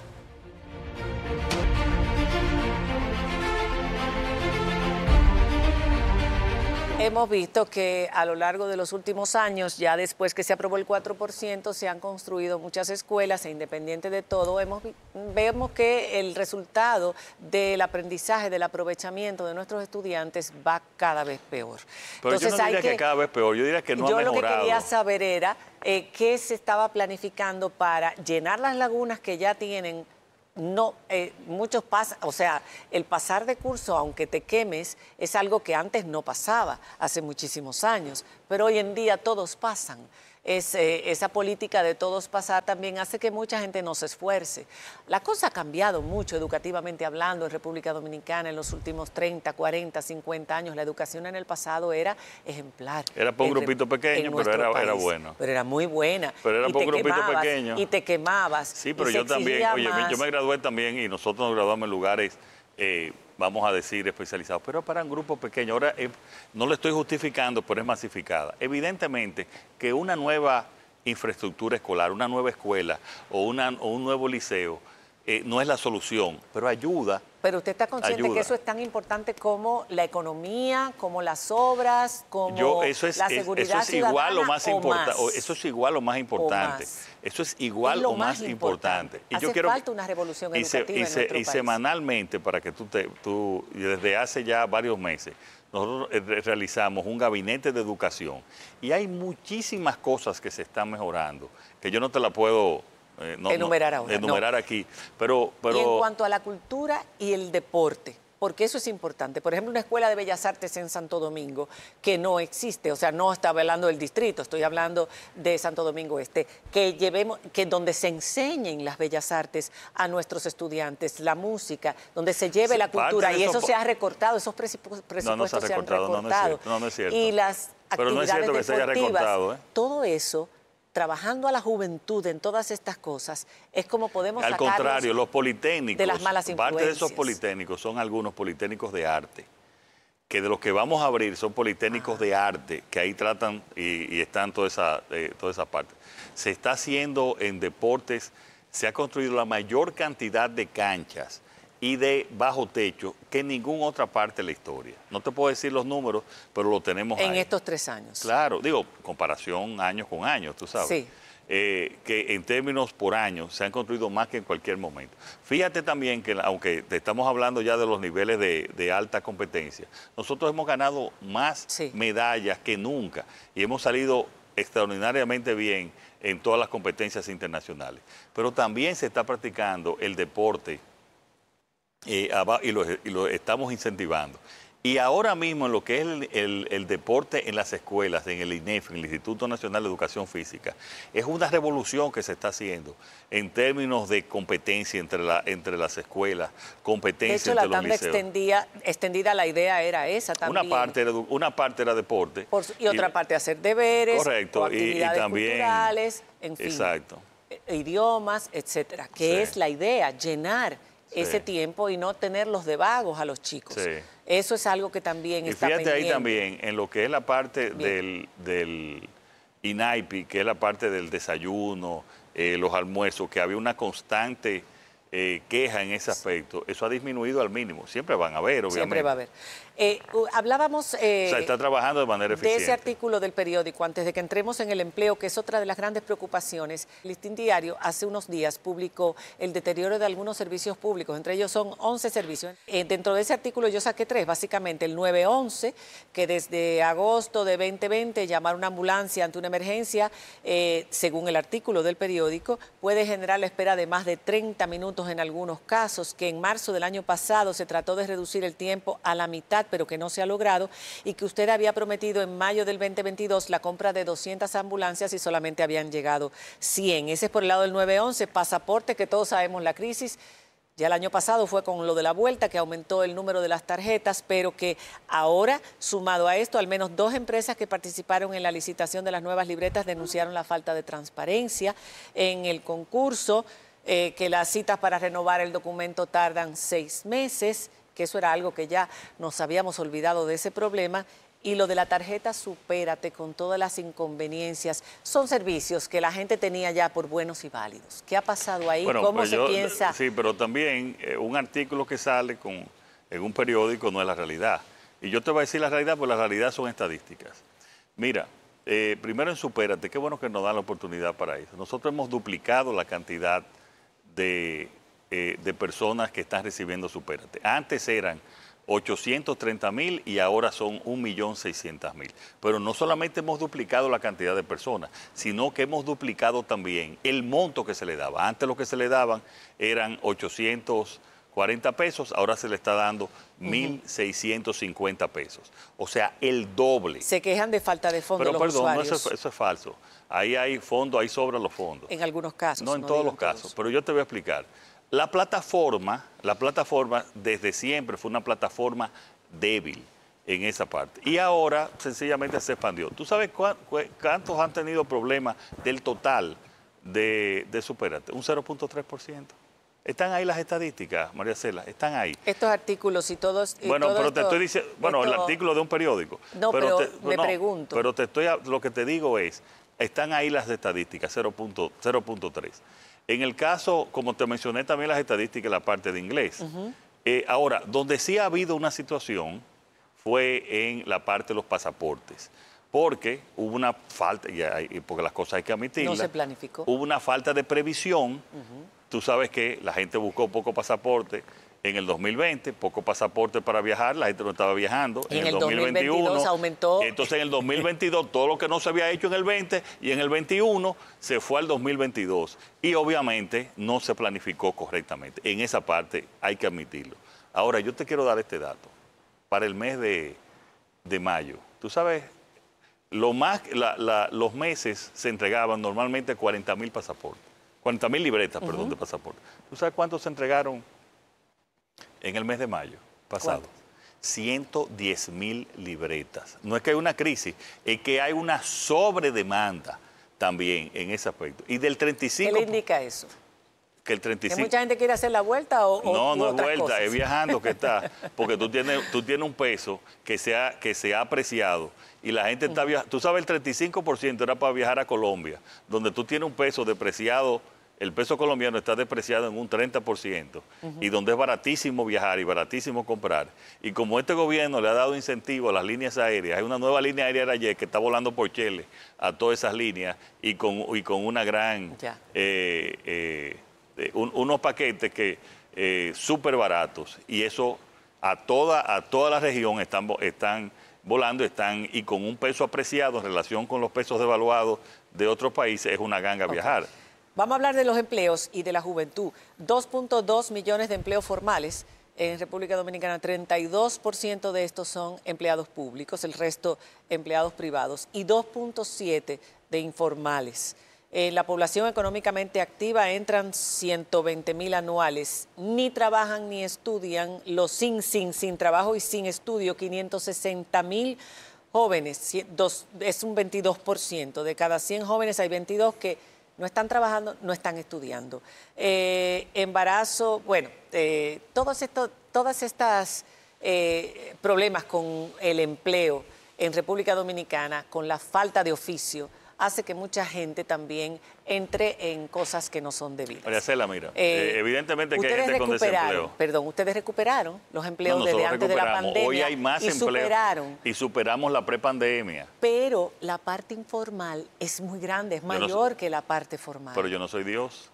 Hemos visto que a lo largo de los últimos años, ya después que se aprobó el 4%, se han construido muchas escuelas e independiente de todo, hemos, vemos que el resultado del aprendizaje, del aprovechamiento de nuestros estudiantes va cada vez peor. Pero yo no diría que, cada vez peor, yo diría que no ha mejorado. Yo lo que quería saber era eh, qué se estaba planificando para llenar las lagunas que ya tienen no, eh, muchos pasan, o sea, el pasar de curso, aunque te quemes, es algo que antes no pasaba, hace muchísimos años, pero hoy en día todos pasan. Eh, esa política de todos pasar también hace que mucha gente no se esfuerce. La cosa ha cambiado mucho educativamente hablando en República Dominicana en los últimos 30, 40, 50 años. La educación en el pasado era ejemplar. Era por un este, grupito pequeño, pero era, bueno. Pero era muy buena. Pero era y por un grupito pequeño. Y te quemabas. Sí, pero yo también, oye, yo me gradué también y nosotros nos graduamos en lugares... Eh, vamos a decir, especializados, pero para un grupo pequeño. Ahora, eh, no le estoy justificando, pero es masificada. Evidentemente que una nueva infraestructura escolar, una nueva escuela o un nuevo liceo, eh, no es la solución, pero ayuda. Pero usted está consciente que eso es tan importante como la economía, como las obras, como eso es, la seguridad es, eso es igual o más importante. Eso es igual o más importante. Eso es igual lo o más, importante. Y yo quiero, falta una revolución educativa y, y semanalmente, para que tú, te, tú, desde hace ya varios meses, nosotros eh, realizamos un gabinete de educación y hay muchísimas cosas que se están mejorando, que yo no te la puedo eh, enumerar Enumerar aquí. Pero, Y en cuanto a la cultura y el deporte, porque eso es importante. Por ejemplo, una escuela de bellas artes en Santo Domingo que no existe, o sea, no está hablando del distrito, estoy hablando de Santo Domingo Este, que llevemos, que donde se enseñen las bellas artes a nuestros estudiantes, la música, donde se lleve la cultura, y eso, se ha recortado, esos presupuestos se, han recortado. No, es cierto. Y las actividades Todo eso trabajando a la juventud en todas estas cosas, es como podemos Al contrario, los politécnicos, de las malas parte de esos politécnicos son algunos politécnicos de arte, que de los que vamos a abrir son politécnicos de ah. arte, que ahí tratan y, están toda esas eh, toda esa parte. Se está haciendo en deportes, se ha construido la mayor cantidad de canchas y de bajo techo que en ninguna otra parte de la historia. No te puedo decir los números, pero lo tenemos En estos tres años. Claro, digo, comparación año con año, tú sabes. Sí. Eh, que en términos por año se han construido más que en cualquier momento. Fíjate también que, aunque te estamos hablando ya de los niveles de, alta competencia, nosotros hemos ganado más medallas que nunca y hemos salido extraordinariamente bien en todas las competencias internacionales. Pero también se está practicando el deporte y, lo, estamos incentivando. Y ahora mismo en lo que es el, deporte en las escuelas, en el INEF, en el Instituto Nacional de Educación Física, es una revolución que se está haciendo en términos de competencia entre, la, entre las escuelas, competencia de hecho, la los extendida la idea era esa también. Una parte era, una parte era deporte. y otra parte hacer deberes, correcto, y, también, culturales, en fin. Exacto. E, idiomas, etcétera, que es la idea, llenar ese tiempo y no tenerlos de vagos a los chicos. Eso es algo que también y fíjate ahí también, en lo que es la parte del, del INAIPI, que es la parte del desayuno, eh, los almuerzos, que había una constante... Eh, queja en ese aspecto, eso ha disminuido al mínimo. Siempre van a haber, obviamente. Siempre va a haber. Eh, hablábamos... Eh, de ese artículo del periódico, antes de que entremos en el empleo, que es otra de las grandes preocupaciones. El Listín Diario hace unos días publicó el deterioro de algunos servicios públicos, entre ellos son 11 servicios. Eh, dentro de ese artículo yo saqué tres, básicamente el 911, que desde agosto de 2020 llamar una ambulancia ante una emergencia, según el artículo del periódico, puede generar la espera de más de 30 minutos en algunos casos, que en marzo del año pasado se trató de reducir el tiempo a la mitad pero que no se ha logrado, y que usted había prometido en mayo del 2022 la compra de 200 ambulancias y solamente habían llegado 100. Ese es por el lado del 911, pasaporte, que todos sabemos la crisis. Ya el año pasado fue con lo de la vuelta que aumentó el número de las tarjetas, pero que ahora, sumado a esto, al menos dos empresas que participaron en la licitación de las nuevas libretas denunciaron la falta de transparencia en el concurso, eh, que las citas para renovar el documento tardan seis meses que eso era algo que ya nos habíamos olvidado de ese problema. Y lo de la tarjeta Supérate con todas las inconveniencias, son servicios que la gente tenía ya por buenos y válidos. ¿Qué ha pasado ahí? ¿Cómo pues se piensa? Sí, pero también eh, un artículo que sale con, en un periódico no es la realidad. Y yo te voy a decir la realidad, porque la realidad son estadísticas. Mira, eh, primero en Supérate, qué bueno que nos dan la oportunidad para eso. Nosotros hemos duplicado la cantidad de eh, de personas que están recibiendo superate Antes eran 830 mil y ahora son 1.600.000. Pero no solamente hemos duplicado la cantidad de personas, sino que hemos duplicado también el monto que se le daba. Antes lo que se le daban eran 840 pesos, ahora se le está dando 1.650 pesos. O sea, el doble. Se quejan de falta de fondos. Pero perdón, eso, es falso. Ahí hay fondos, ahí sobran los fondos. En algunos casos. No, en todos los casos. Pero yo te voy a explicar. La plataforma, la plataforma desde siempre fue una plataforma débil en esa parte. Y ahora sencillamente se expandió. ¿Tú sabes cuántos han tenido problemas del total de, de Un 0.3%. Están ahí las estadísticas, María Cela, están ahí. Estos artículos y todos... bueno, pero te estoy diciendo, bueno, el artículo de un periódico. No, pero, me pregunto. Pero te estoy, lo que te digo es, están ahí las estadísticas, 0.3. En el caso, como te mencioné también las estadísticas, la parte de inglés. Eh, ahora, donde sí ha habido una situación fue en la parte de los pasaportes porque hubo una falta, porque las cosas hay que admitir. No se planificó. Hubo una falta de previsión. Tú sabes que la gente buscó poco pasaporte, en el 2020, poco pasaporte para viajar, la gente no estaba viajando. En, el 2021 2022 aumentó. Entonces en el 2022 todo lo que no se había hecho en el 20 y en el 21 se fue al 2022 y obviamente no se planificó correctamente. En esa parte hay que admitirlo. Ahora yo te quiero dar este dato. Para el mes de, mayo, tú sabes, lo más, los meses se entregaban normalmente 40 mil pasaportes, 40 mil libretas, perdón, de pasaporte. ¿Tú sabes cuántos se entregaron? en el mes de mayo pasado. 110 mil libretas. No es que hay una crisis, es que hay una sobredemanda también en ese aspecto. Y del 35... ¿Qué le indica eso? Que el 35... mucha gente quiere hacer la vuelta o... No, no es vuelta, es viajando que está. <laughs> Porque tú tienes, tú tienes un peso que se, que se ha apreciado y la gente está viajando. Tú sabes, el 35% era para viajar a Colombia, donde tú tienes un peso depreciado el peso colombiano está depreciado en un 30% y donde es baratísimo viajar y baratísimo comprar. Y como este gobierno le ha dado incentivo a las líneas aéreas, hay una nueva línea aérea ayer que está volando por Chile a todas esas líneas y con, una gran, eh, eh, eh, unos paquetes que súper baratos y eso a toda, a toda la región están, están volando, están y con un peso apreciado en relación con los pesos devaluados de otros países es una ganga viajar. Vamos a hablar de los empleos y de la juventud. 2.2 millones de empleos formales en República Dominicana. 32% de estos son empleados públicos, el resto empleados privados y 2.7 de informales. En eh, la población económicamente activa entran 120 mil anuales. Ni trabajan ni estudian los sin, sin, sin trabajo y sin estudio, 560 mil jóvenes. es un 22%. De cada 100 jóvenes hay 22 que no están trabajando, no están estudiando. Eh, embarazo, bueno, eh, todos estos eh, problemas con el empleo en República Dominicana, con la falta de oficio, hace que mucha gente también entre en cosas que no son debidas. María Cela, mira, eh, eh, evidentemente que hay gente con desempleo. Perdón, ustedes recuperaron los empleos desde antes de la pandemia. Hoy hay más y Y superamos la prepandemia. Pero la parte informal es muy grande, es mayor que la parte formal. Pero yo no soy Dios.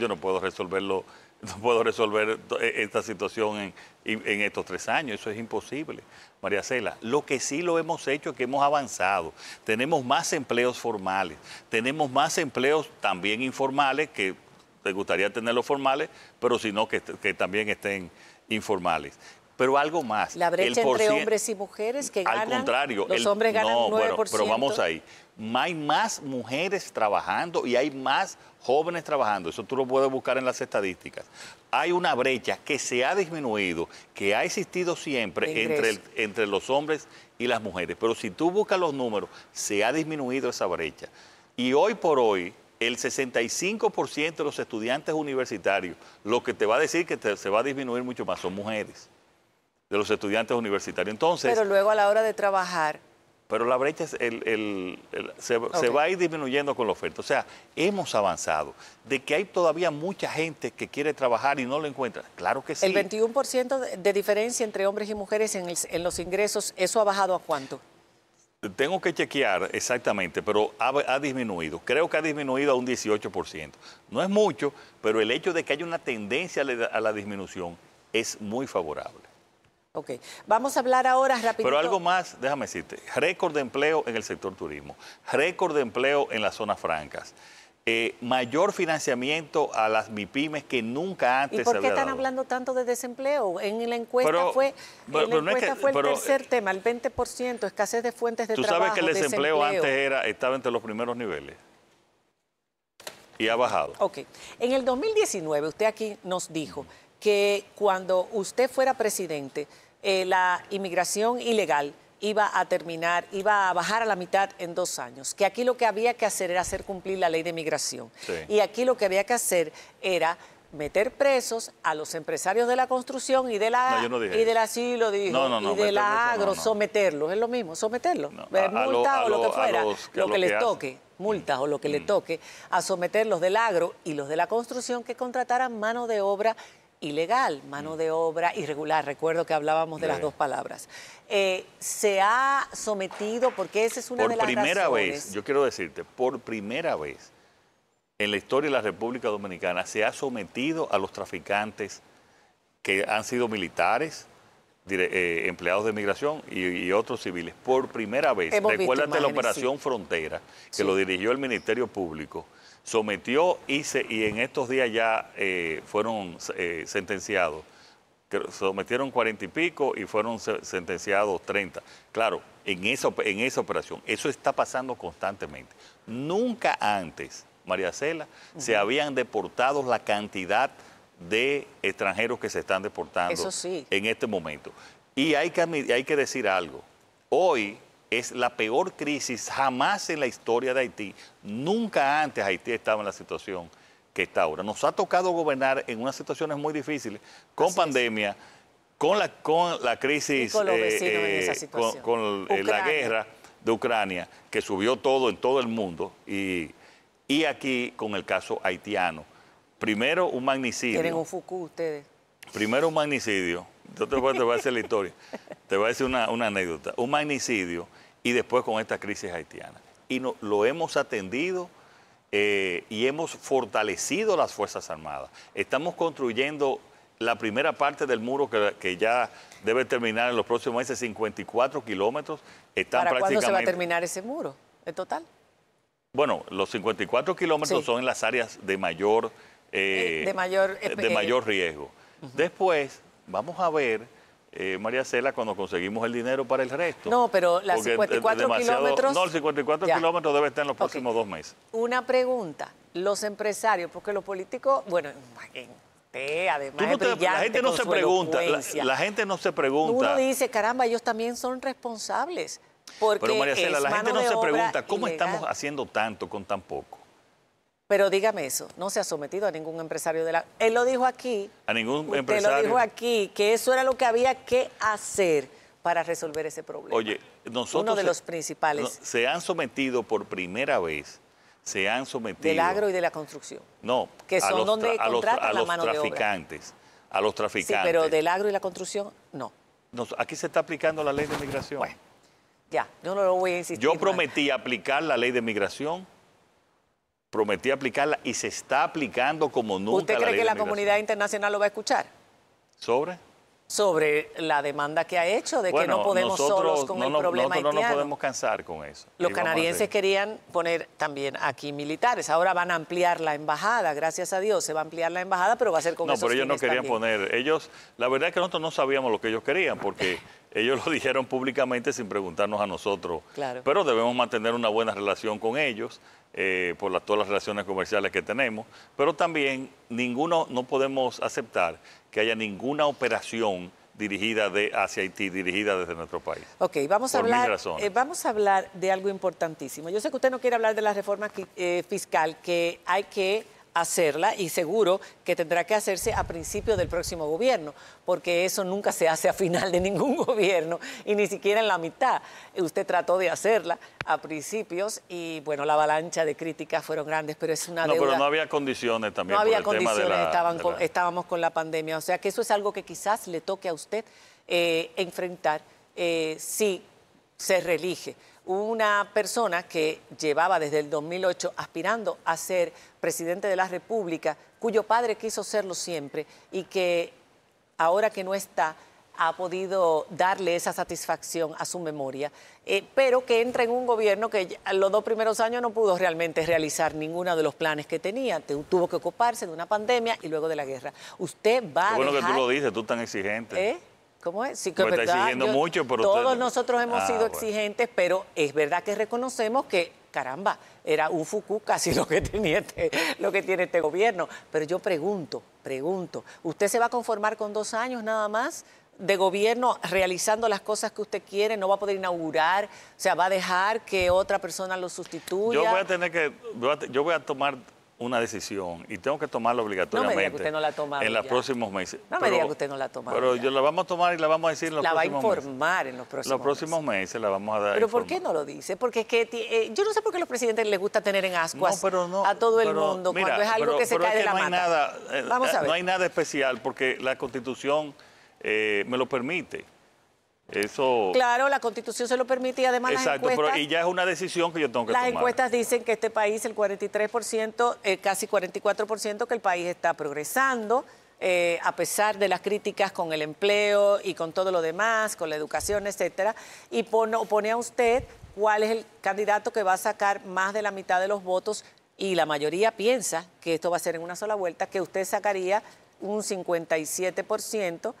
Yo no puedo resolverlo no puedo resolver e, esta situación en, estos tres años, eso es imposible, María Cela. Lo que sí lo hemos hecho es que hemos avanzado, tenemos más empleos formales, tenemos más empleos también informales, que te gustaría tenerlos formales, pero si no, que, también estén informales pero algo más. La brecha entre hombres y mujeres que ganan. Al contrario, los hombres ganan no, Bueno, pero vamos ahí hay más mujeres trabajando y hay más jóvenes trabajando. Eso tú lo puedes buscar en las estadísticas. Hay una brecha que se ha disminuido, que ha existido siempre entre, entre los hombres y las mujeres. Pero si tú buscas los números, se ha disminuido esa brecha. Y hoy por hoy, el 65% de los estudiantes universitarios, lo que te va a decir que se va a disminuir mucho más, son mujeres de los estudiantes universitarios. Entonces, Pero luego a la hora de trabajar, pero la brecha se, va a ir disminuyendo con la oferta. O sea, hemos avanzado. De que hay todavía mucha gente que quiere trabajar y no lo encuentra, claro que sí. El 21% de diferencia entre hombres y mujeres en, los ingresos, ¿eso ha bajado a cuánto? Tengo que chequear exactamente, pero ha, disminuido. Creo que ha disminuido a un 18%. No es mucho, pero el hecho de que haya una tendencia a la disminución es muy favorable. Ok, vamos a hablar ahora rápido. Pero algo más, déjame decirte, récord de empleo en el sector turismo, récord de empleo en las zonas francas. Eh, mayor financiamiento a las MIPImes que nunca antes. ¿Y por qué están hablando tanto de desempleo? En la encuesta fue, fue el tercer eh, tema, el 20%, escasez de fuentes de trabajo. Tú sabes que el desempleo, antes era, estaba entre los primeros niveles. Y ha bajado. Ok. En el 2019 usted aquí nos dijo que cuando usted fuera presidente, eh, la inmigración ilegal iba a terminar, iba a bajar a la mitad en dos años, que aquí lo que había que hacer era hacer cumplir la ley de inmigración. Y aquí lo que había que hacer era meter presos a los empresarios de la construcción y de la no, no y del asilo dije y de la agro, someterlos, es lo mismo, someterlos, multa o lo, que fuera, lo que, les toque, multas o lo que le les mm. toque, a someterlos del agro y los de la construcción que contrataran mano de obra ilegal, mano mm. de obra irregular. Recuerdo que hablábamos de las dos palabras. Eh, ¿Se ha sometido, porque esa es una de las primera vez, yo quiero decirte, por primera vez en la historia de la República Dominicana se ha sometido a los traficantes que han sido militares, eh, empleados de migración y, otros civiles por primera vez. recuerda de la Operación Frontera, que lo dirigió el Ministerio Público, sometió y, y en estos días ya eh, fueron eh, sentenciados. Sometieron cuarenta y pico y fueron sentenciados 30. Claro, en esa, en esa operación. Eso está pasando constantemente. Nunca antes, María Cela, se habían deportado la cantidad de extranjeros que se están deportando en este momento. Y hay que, hay que decir algo. Hoy es la peor crisis jamás en la historia de Haití. Nunca antes Haití estaba en la situación que está ahora. Nos ha tocado gobernar en unas situaciones muy difíciles, con pandemia, con la, con la crisis, con, con, la guerra de Ucrania, que subió todo en todo el mundo, y, aquí con el caso haitiano. Primero un magnicidio. Quieren un Foucault ustedes. Primero un magnicidio, yo te voy a decir la historia, te voy a decir una, anécdota, un magnicidio y después con esta crisis haitiana. Y lo hemos atendido eh, y hemos fortalecido las Fuerzas Armadas. Estamos construyendo la primera parte del muro que, ya debe terminar en los próximos meses, 54 kilómetros. Están ¿Para cuándo se va a terminar ese muro en total? Bueno, los 54 kilómetros son en las áreas de mayor, eh, eh, de mayor, de mayor riesgo. Después vamos a ver, eh, María Cela, cuando conseguimos el dinero para el resto. No, pero las 54 kilómetros... No, el 54 kilómetros debe estar en los próximos dos meses. Una pregunta, los empresarios, porque los políticos, bueno, además la gente no se pregunta, la, gente no se pregunta. Uno dice, caramba, ellos también son responsables. Porque pero María Cela, la gente no se pregunta, ¿cómo estamos haciendo tanto con tan poco? Pero dígame eso, no se ha sometido a ningún empresario de la... Él lo dijo aquí. A ningún usted Él lo dijo aquí, que eso era lo que había que hacer para resolver ese problema. Oye, nosotros... Uno de los principales. se han sometido por primera vez, se han sometido... Del agro y de la construcción. No. Que son a los donde a los, traficantes, A los traficantes. Sí, pero del agro y la construcción, no. aquí se está aplicando la ley de migración. Bueno, ya, yo no lo voy a insistir. Yo prometí aplicar la ley de migración Prometí aplicarla y se está aplicando como nunca. ¿Usted cree que la comunidad internacional lo va a escuchar? ¿Sobre? Sobre la demanda que ha hecho de que no podemos solos con el problema nosotros no podemos cansar con eso. Los canadienses querían poner también aquí militares. Ahora van a ampliar la embajada, gracias a Dios, se va a ampliar la embajada, pero va a ser con No, pero ellos no querían poner. Ellos, la verdad es que nosotros no sabíamos lo que ellos querían porque <laughs> ellos lo dijeron públicamente sin preguntarnos a nosotros. Claro. Pero debemos mantener una buena relación con ellos. Eh, por todas las relaciones comerciales que tenemos, pero también ninguno, no podemos aceptar que haya ninguna operación dirigida de, hacia Haití, dirigida desde nuestro país. Ok, vamos a, hablar, eh, vamos a hablar de algo importantísimo. Yo sé que usted no quiere hablar de la reforma eh, fiscal, que hay que hacerla y seguro que tendrá que hacerse a principio del próximo gobierno, porque eso nunca se hace a final de ningún <laughs> gobierno y ni siquiera en la mitad. Usted trató de hacerla a principios y bueno, la avalancha de críticas fueron grandes, pero es una no, pero no había condiciones también. No había condiciones, estábamos con la pandemia, o sea que eso es algo que quizás le toque a usted eh, enfrentar eh, si se reelige una persona que llevaba desde el 2008 aspirando a ser presidente de la República, cuyo padre quiso serlo siempre y que ahora que no está ha podido darle esa satisfacción a su memoria, eh, pero que entra en un gobierno que los dos primeros años no pudo realmente realizar ninguno de los planes que tenía, tuvo que ocuparse de una pandemia y luego de la guerra. Usted va... bueno que tú lo dices, tú tan exigente. ¿Eh? ¿Cómo es? Sí, que exigiendo todos nosotros hemos ah, sido exigentes, pero es verdad que reconocemos que caramba, era un fucú casi <laughs> lo que, este, lo que tiene este gobierno. Pero yo pregunto, pregunto, ¿usted se va a conformar con dos años nada más de gobierno realizando las cosas que usted quiere? ¿No va a poder inaugurar? O sea, ¿va a dejar que otra persona lo sustituya? Yo voy a tener que, yo voy a tomar una decisión y tengo que tomarla obligatoriamente. No me diga que usted no la toma. En los próximos meses. No me diga que usted no la toma. Pero yo la vamos a tomar y la vamos a decir en los próximos meses. La va a informar en los próximos meses. Los próximos meses. la vamos a dar. Pero ¿por qué no lo dice? Porque es que eh, yo no sé por qué a los presidentes les gusta tener en ascuas a todo el mundo cuando es algo que se cae de la no Hay nada, eh, eh, No hay nada especial porque la Constitución eh, me lo permite. Claro, la constitución se lo permite y además Exacto, las encuestas... Pero, y ya es una decisión que yo tengo que tomar. Las encuestas dicen que este país, el 43%, eh, casi 44%, que el país está progresando, eh, a pesar de las críticas con el empleo y con todo lo demás, con la educación, etcétera, y pone, pone a usted cuál es el candidato que va a sacar más de la mitad de los votos y la mayoría piensa que esto va a ser en una sola vuelta, que usted sacaría un 57%,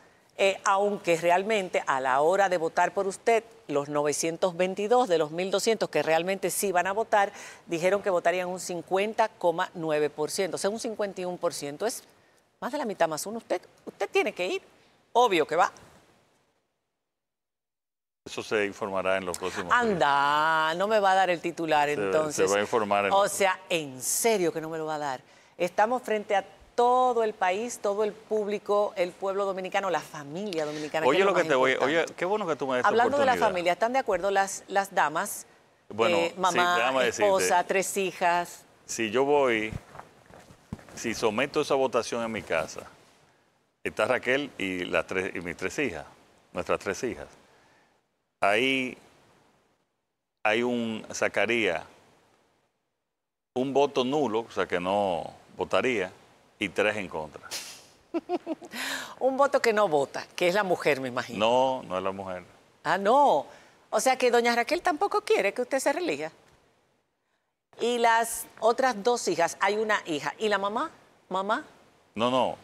eh, aunque realmente a la hora de votar por usted, los 922 de los 1.200 que realmente sí van a votar, dijeron que votarían un 50,9%, o sea, un 51%. Es más de la mitad más uno. Usted, usted tiene que ir, obvio que va. Eso se informará en los próximos Anda, no me va a dar el titular entonces. Se va a informar. o sea, en serio que no me lo va a dar. Estamos frente a todo el país, todo el público, el pueblo dominicano, la familia dominicana. Oye, lo, que te voy, oye, qué bueno que tú me Hablando de la familia, ¿están de acuerdo las, las damas? Bueno, eh, mamá, esposa, tres hijas. Si yo voy, si someto esa votación en mi casa, está Raquel y, las tres, y mis tres hijas, nuestras tres hijas. Ahí hay un, sacaría un voto nulo, o sea que no votaría, y tres en contra. <laughs> un voto que no vota, que es la mujer, me imagino. No, no es la mujer. Ah, no. O sea que doña Raquel tampoco quiere que usted se relija. Y las otras dos hijas, hay una hija. ¿Y la mamá? ¿Mamá? No, no.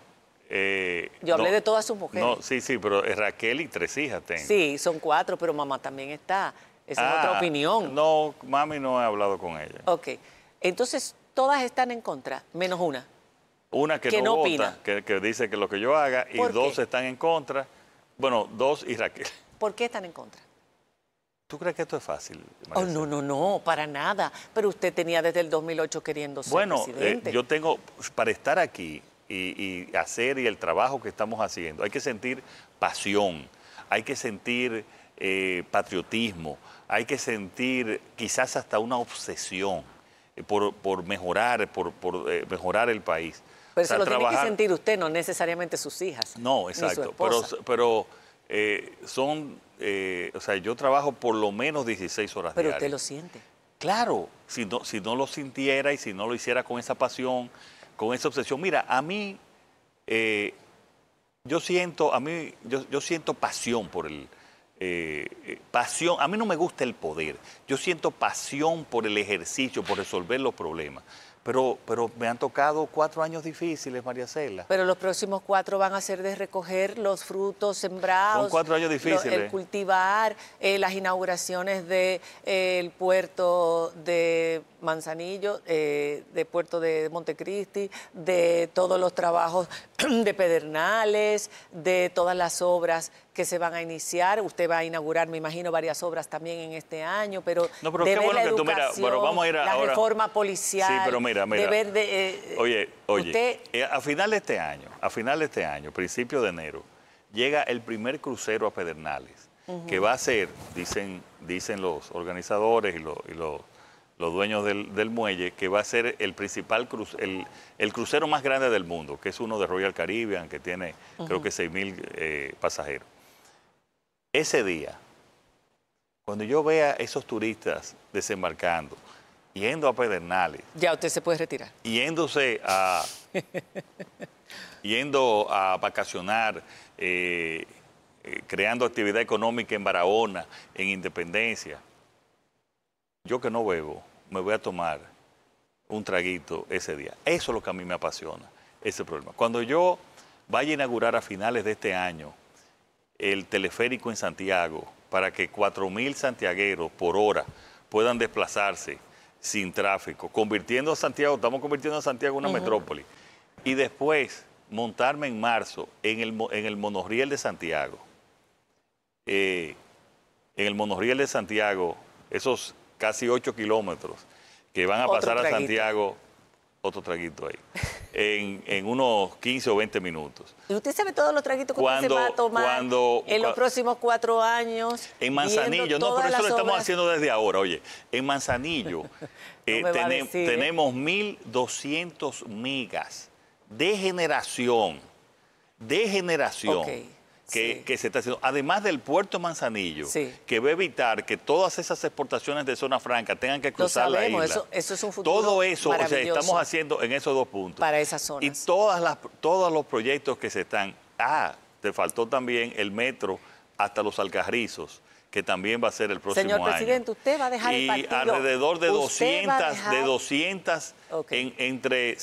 Eh, Yo hablé de todas sus mujeres. No, sí, sí, pero es Raquel y tres hijas tengo. Sí, son cuatro, pero mamá también está. Esa es otra ah, opinión. No, mami no he hablado con ella. Ok. Entonces, todas están en contra, menos una. Una que, no, vota, que, dice que lo que yo haga, y dos están en contra. Bueno, dos y Raquel. ¿Por qué están en contra? ¿Tú crees que esto es fácil? Oh, no, no, no, para nada. Pero usted tenía desde el 2008 queriendo ser bueno, Bueno, eh, yo tengo, para estar aquí y, hacer y el trabajo que estamos haciendo, hay que sentir pasión, hay que sentir eh, patriotismo, hay que sentir quizás hasta una obsesión eh, por, mejorar, por, mejorar el país. Pero eso lo tiene que sentir usted, no necesariamente sus hijas. No, exacto. Pero, eh, son, eh, o sea, yo trabajo por lo menos 16 horas pero diarias. Pero usted lo siente. Claro, si no, si no lo sintiera y si no lo hiciera con esa pasión, con esa obsesión. Mira, a mí, eh, yo siento, a mí, yo, yo siento pasión por el, pasión, a mí no me gusta el poder, yo siento pasión por el ejercicio, por resolver los problemas. Pero, pero me han tocado cuatro años difíciles, María Cela. Pero los próximos cuatro van a ser de recoger los frutos sembrados. Son cuatro años difíciles. el cultivar, eh, las inauguraciones del eh, puerto de Manzanillo, eh, de Puerto de Montecristi, de todos los trabajos <clears throat> de Pedernales, de todas las obras que se van a iniciar. Usted va a inaugurar, me imagino, varias obras también en este año, pero, no, bueno la vamos a la reforma policial, sí, pero mira, mira. de ver eh, oye, oye, eh, a final de este año, a final de este año, principio de enero, llega el primer crucero a Pedernales, que va a ser, dicen, dicen los organizadores y los los dueños del, muelle, que va a ser el principal el, crucero más grande del mundo, que es uno de Royal Caribbean, que tiene creo que 6.000 mil eh, pasajeros. Ese día, cuando yo vea esos turistas desembarcando, yendo a Pedernales. Ya usted se puede retirar. Yéndose a. <laughs> yendo a vacacionar, eh, eh, creando actividad económica en Barahona, en Independencia yo que no bebo, me voy a tomar un traguito ese día. Eso es lo que a mí me apasiona, ese problema. Cuando yo vaya a inaugurar a finales de este año el teleférico en Santiago para que 4.000 santiagueros por hora puedan desplazarse sin tráfico, convirtiendo a Santiago, estamos convirtiendo a Santiago en una metrópoli, y después montarme en marzo en el, en monorriel de Santiago. Eh, en el monorriel de Santiago, esos casi 8 kilómetros que van a pasar a Santiago, otro traguito ahí, en, unos 15 o 20 minutos. ¿Y usted sabe todos los traguitos que usted se va a tomar en los próximos cuatro años? En Manzanillo, no, pero eso lo estamos haciendo desde ahora, oye, en Manzanillo <laughs> eh, ¿eh? tenemos 1.200 megas de generación, de generación. Okay que, se está haciendo, además del puerto Manzanillo, que va a evitar que todas esas exportaciones de zona franca tengan que cruzar la isla. Todo eso o estamos haciendo en esos dos puntos. Para Y todas las, todos los proyectos que se están. Ah, te faltó también el metro hasta los alcarrizos que también va a ser el próximo año. presidente, usted va a dejar y alrededor de 200, de 200 entre,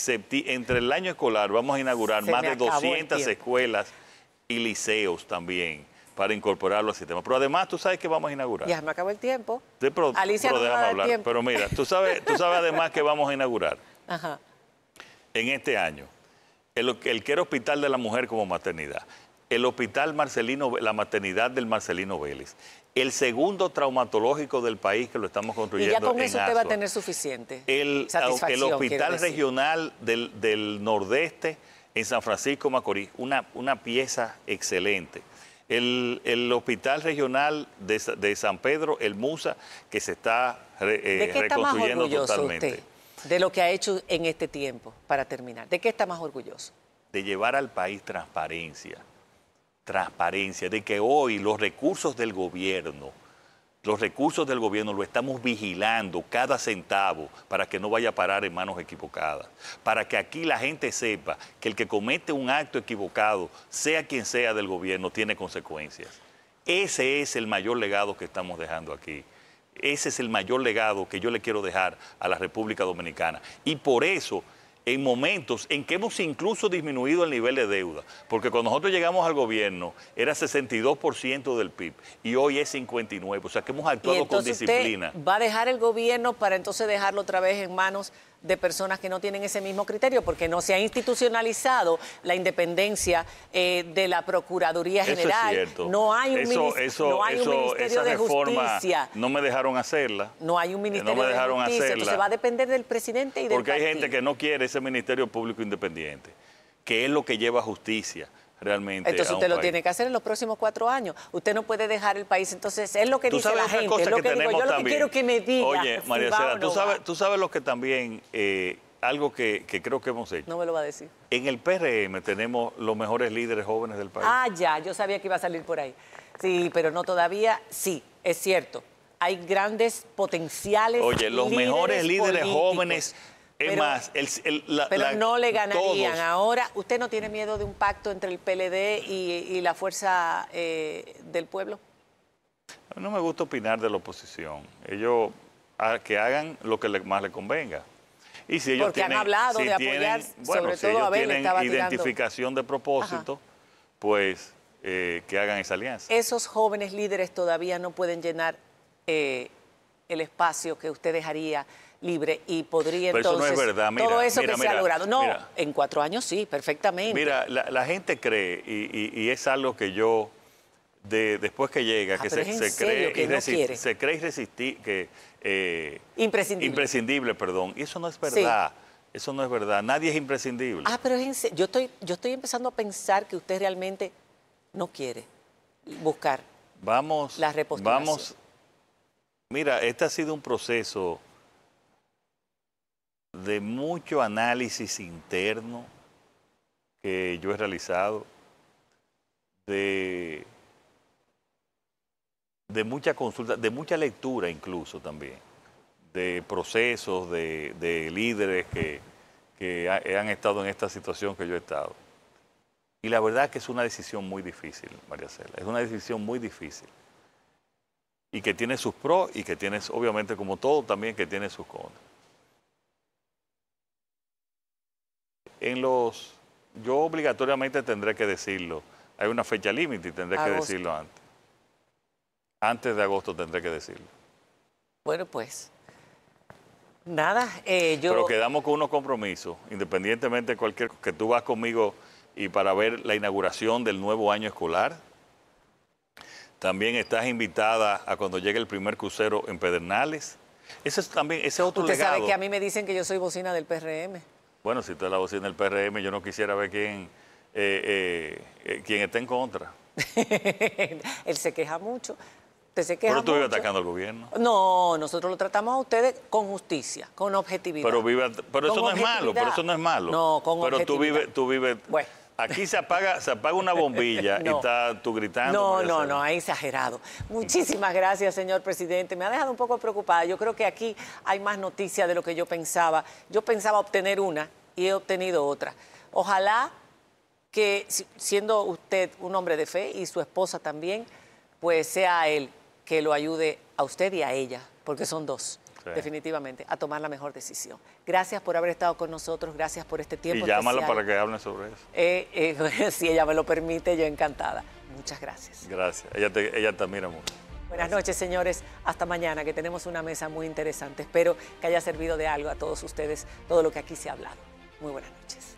entre el año escolar vamos a inaugurar más de 200 escuelas y liceos también para incorporarlo al sistema. Pero además, tú sabes que vamos a inaugurar. Ya me acabó el tiempo. Alicia pero no déjame hablar. Pero mira, tú sabes, tú sabes además que vamos a inaugurar en este año el, el que era Hospital de la Mujer como maternidad, el Hospital Marcelino, la maternidad del Marcelino Vélez, el segundo traumatológico del país que lo estamos construyendo. Y ya con eso usted va a tener suficiente. El, el Hospital Regional del, del Nordeste en San Francisco Macorís, una, una pieza excelente. El, Hospital Regional de, San Pedro, el MUSA, que se está eh, qué reconstruyendo totalmente. Usted de lo que ha hecho en este tiempo, para terminar. ¿De qué está más orgulloso? De llevar al país transparencia. Transparencia, de que hoy los recursos del gobierno los recursos del gobierno lo estamos vigilando cada centavo para que no vaya a parar en manos equivocadas, para que aquí la gente sepa que el que comete un acto equivocado, sea quien sea del gobierno, tiene consecuencias. Ese es el mayor legado que estamos dejando aquí. Ese es el mayor legado que yo le quiero dejar a la República Dominicana. Y por eso en momentos en que hemos incluso disminuido el nivel de deuda, porque cuando nosotros llegamos al gobierno era 62% del PIB y hoy es 59%, o sea que hemos actuado con disciplina. ¿Va a dejar el gobierno para entonces dejarlo otra vez en manos de personas que no tienen ese mismo criterio, porque no se ha institucionalizado la independencia eh, de la Procuraduría General. No hay un, no Ministerio No me dejaron hacerla. No hay un eh, Ministerio no me dejaron de Justicia. Hacerla. va a depender del presidente y del Porque hay gente que no quiere ese Ministerio Público Independiente, que es lo que lleva justicia realmente. Entonces usted lo tiene que hacer en los próximos cuatro años. Usted no puede dejar el país. Entonces es lo que dice la gente, es lo que, digo. Yo lo que quiero que me diga. Oye, María si tú, sabes, tú sabes lo que también, eh, algo que, creo que hemos hecho. No me lo va a decir. En el PRM tenemos los mejores líderes jóvenes del país. Ah, ya, yo sabía que iba a salir por ahí. Sí, pero no todavía. Sí, es cierto. Hay grandes potenciales. Oye, los mejores líderes jóvenes pero, más, el, no le ganarían. Ahora, ¿usted no tiene miedo de un pacto entre el PLD y, la fuerza eh, del pueblo? No me gusta opinar de la oposición. Ellos que hagan lo que más les convenga. Y si ellos Porque tienen, han hablado de apoyar, sobre todo tienen identificación de propósito, pues eh, que hagan esa alianza. Esos jóvenes líderes todavía no pueden llenar eh, el espacio que usted dejaría libre y podría entonces Mira, todo eso que se ha logrado. No, en cuatro años sí, perfectamente. Mira, la, gente cree y, es algo que yo de, después que llega, que, se, cree que se, eh, cree irresistible, que, imprescindible. imprescindible, perdón. Y eso no es verdad. Eso no es verdad. Nadie es imprescindible. Ah, pero es yo estoy, yo estoy empezando a pensar que usted realmente no quiere buscar vamos, la repostulación. Vamos. Mira, este ha sido un proceso de mucho análisis interno que yo he realizado, de, de mucha consulta, de mucha lectura incluso también, de procesos, de, líderes que, han estado en esta situación que yo he estado. Y la verdad que es una decisión muy difícil, María Cela, es una decisión muy difícil. Y que tiene sus pros y que tiene, obviamente como todo, también que tiene sus contras. en los, yo obligatoriamente tendré que decirlo, hay una fecha límite y tendré que decirlo antes. Antes de agosto tendré que decirlo. Bueno, pues nada, eh, yo... Pero quedamos con unos compromisos, independientemente de cualquier... que tú vas conmigo y para ver la inauguración del nuevo año escolar. También estás invitada a cuando llegue el primer crucero en Pedernales. Ese es también, ese otro Usted sabe que a mí me dicen que yo soy bocina del PRM. Bueno, si usted la voz en el PRM, yo no quisiera ver quién, eh, eh, eh, está en contra. <laughs> Él se queja mucho. Pero tú vives atacando al gobierno. No, nosotros lo tratamos a ustedes con justicia, con objetividad. Pero, vive, pero eso no es malo, pero eso no es malo. No, con objetividad. Pero tú vives... Tú vives bueno Aquí se apaga, se apaga una bombilla y <laughs> está tú gritando. No, no, no, ha exagerado. Muchísimas gracias, señor presidente. Me ha dejado un poco preocupada. Yo creo que aquí hay más noticias de lo que yo pensaba. Yo pensaba obtener una y he obtenido otra. Ojalá que, siendo usted un hombre de fe y su esposa también, pues sea él que lo ayude a usted y a ella, porque son dos definitivamente, a tomar la mejor decisión. Gracias por haber estado con nosotros, gracias por este tiempo. Y llámala para que hable sobre eso. Eh, eh, <laughs> si ella me lo permite, yo encantada. Muchas gracias. Gracias, ella te, ella mucho. Buenas noches, señores. Hasta mañana, que tenemos una mesa muy interesante. Espero que haya servido de algo a todos ustedes todo lo que aquí se ha hablado. Muy buenas noches.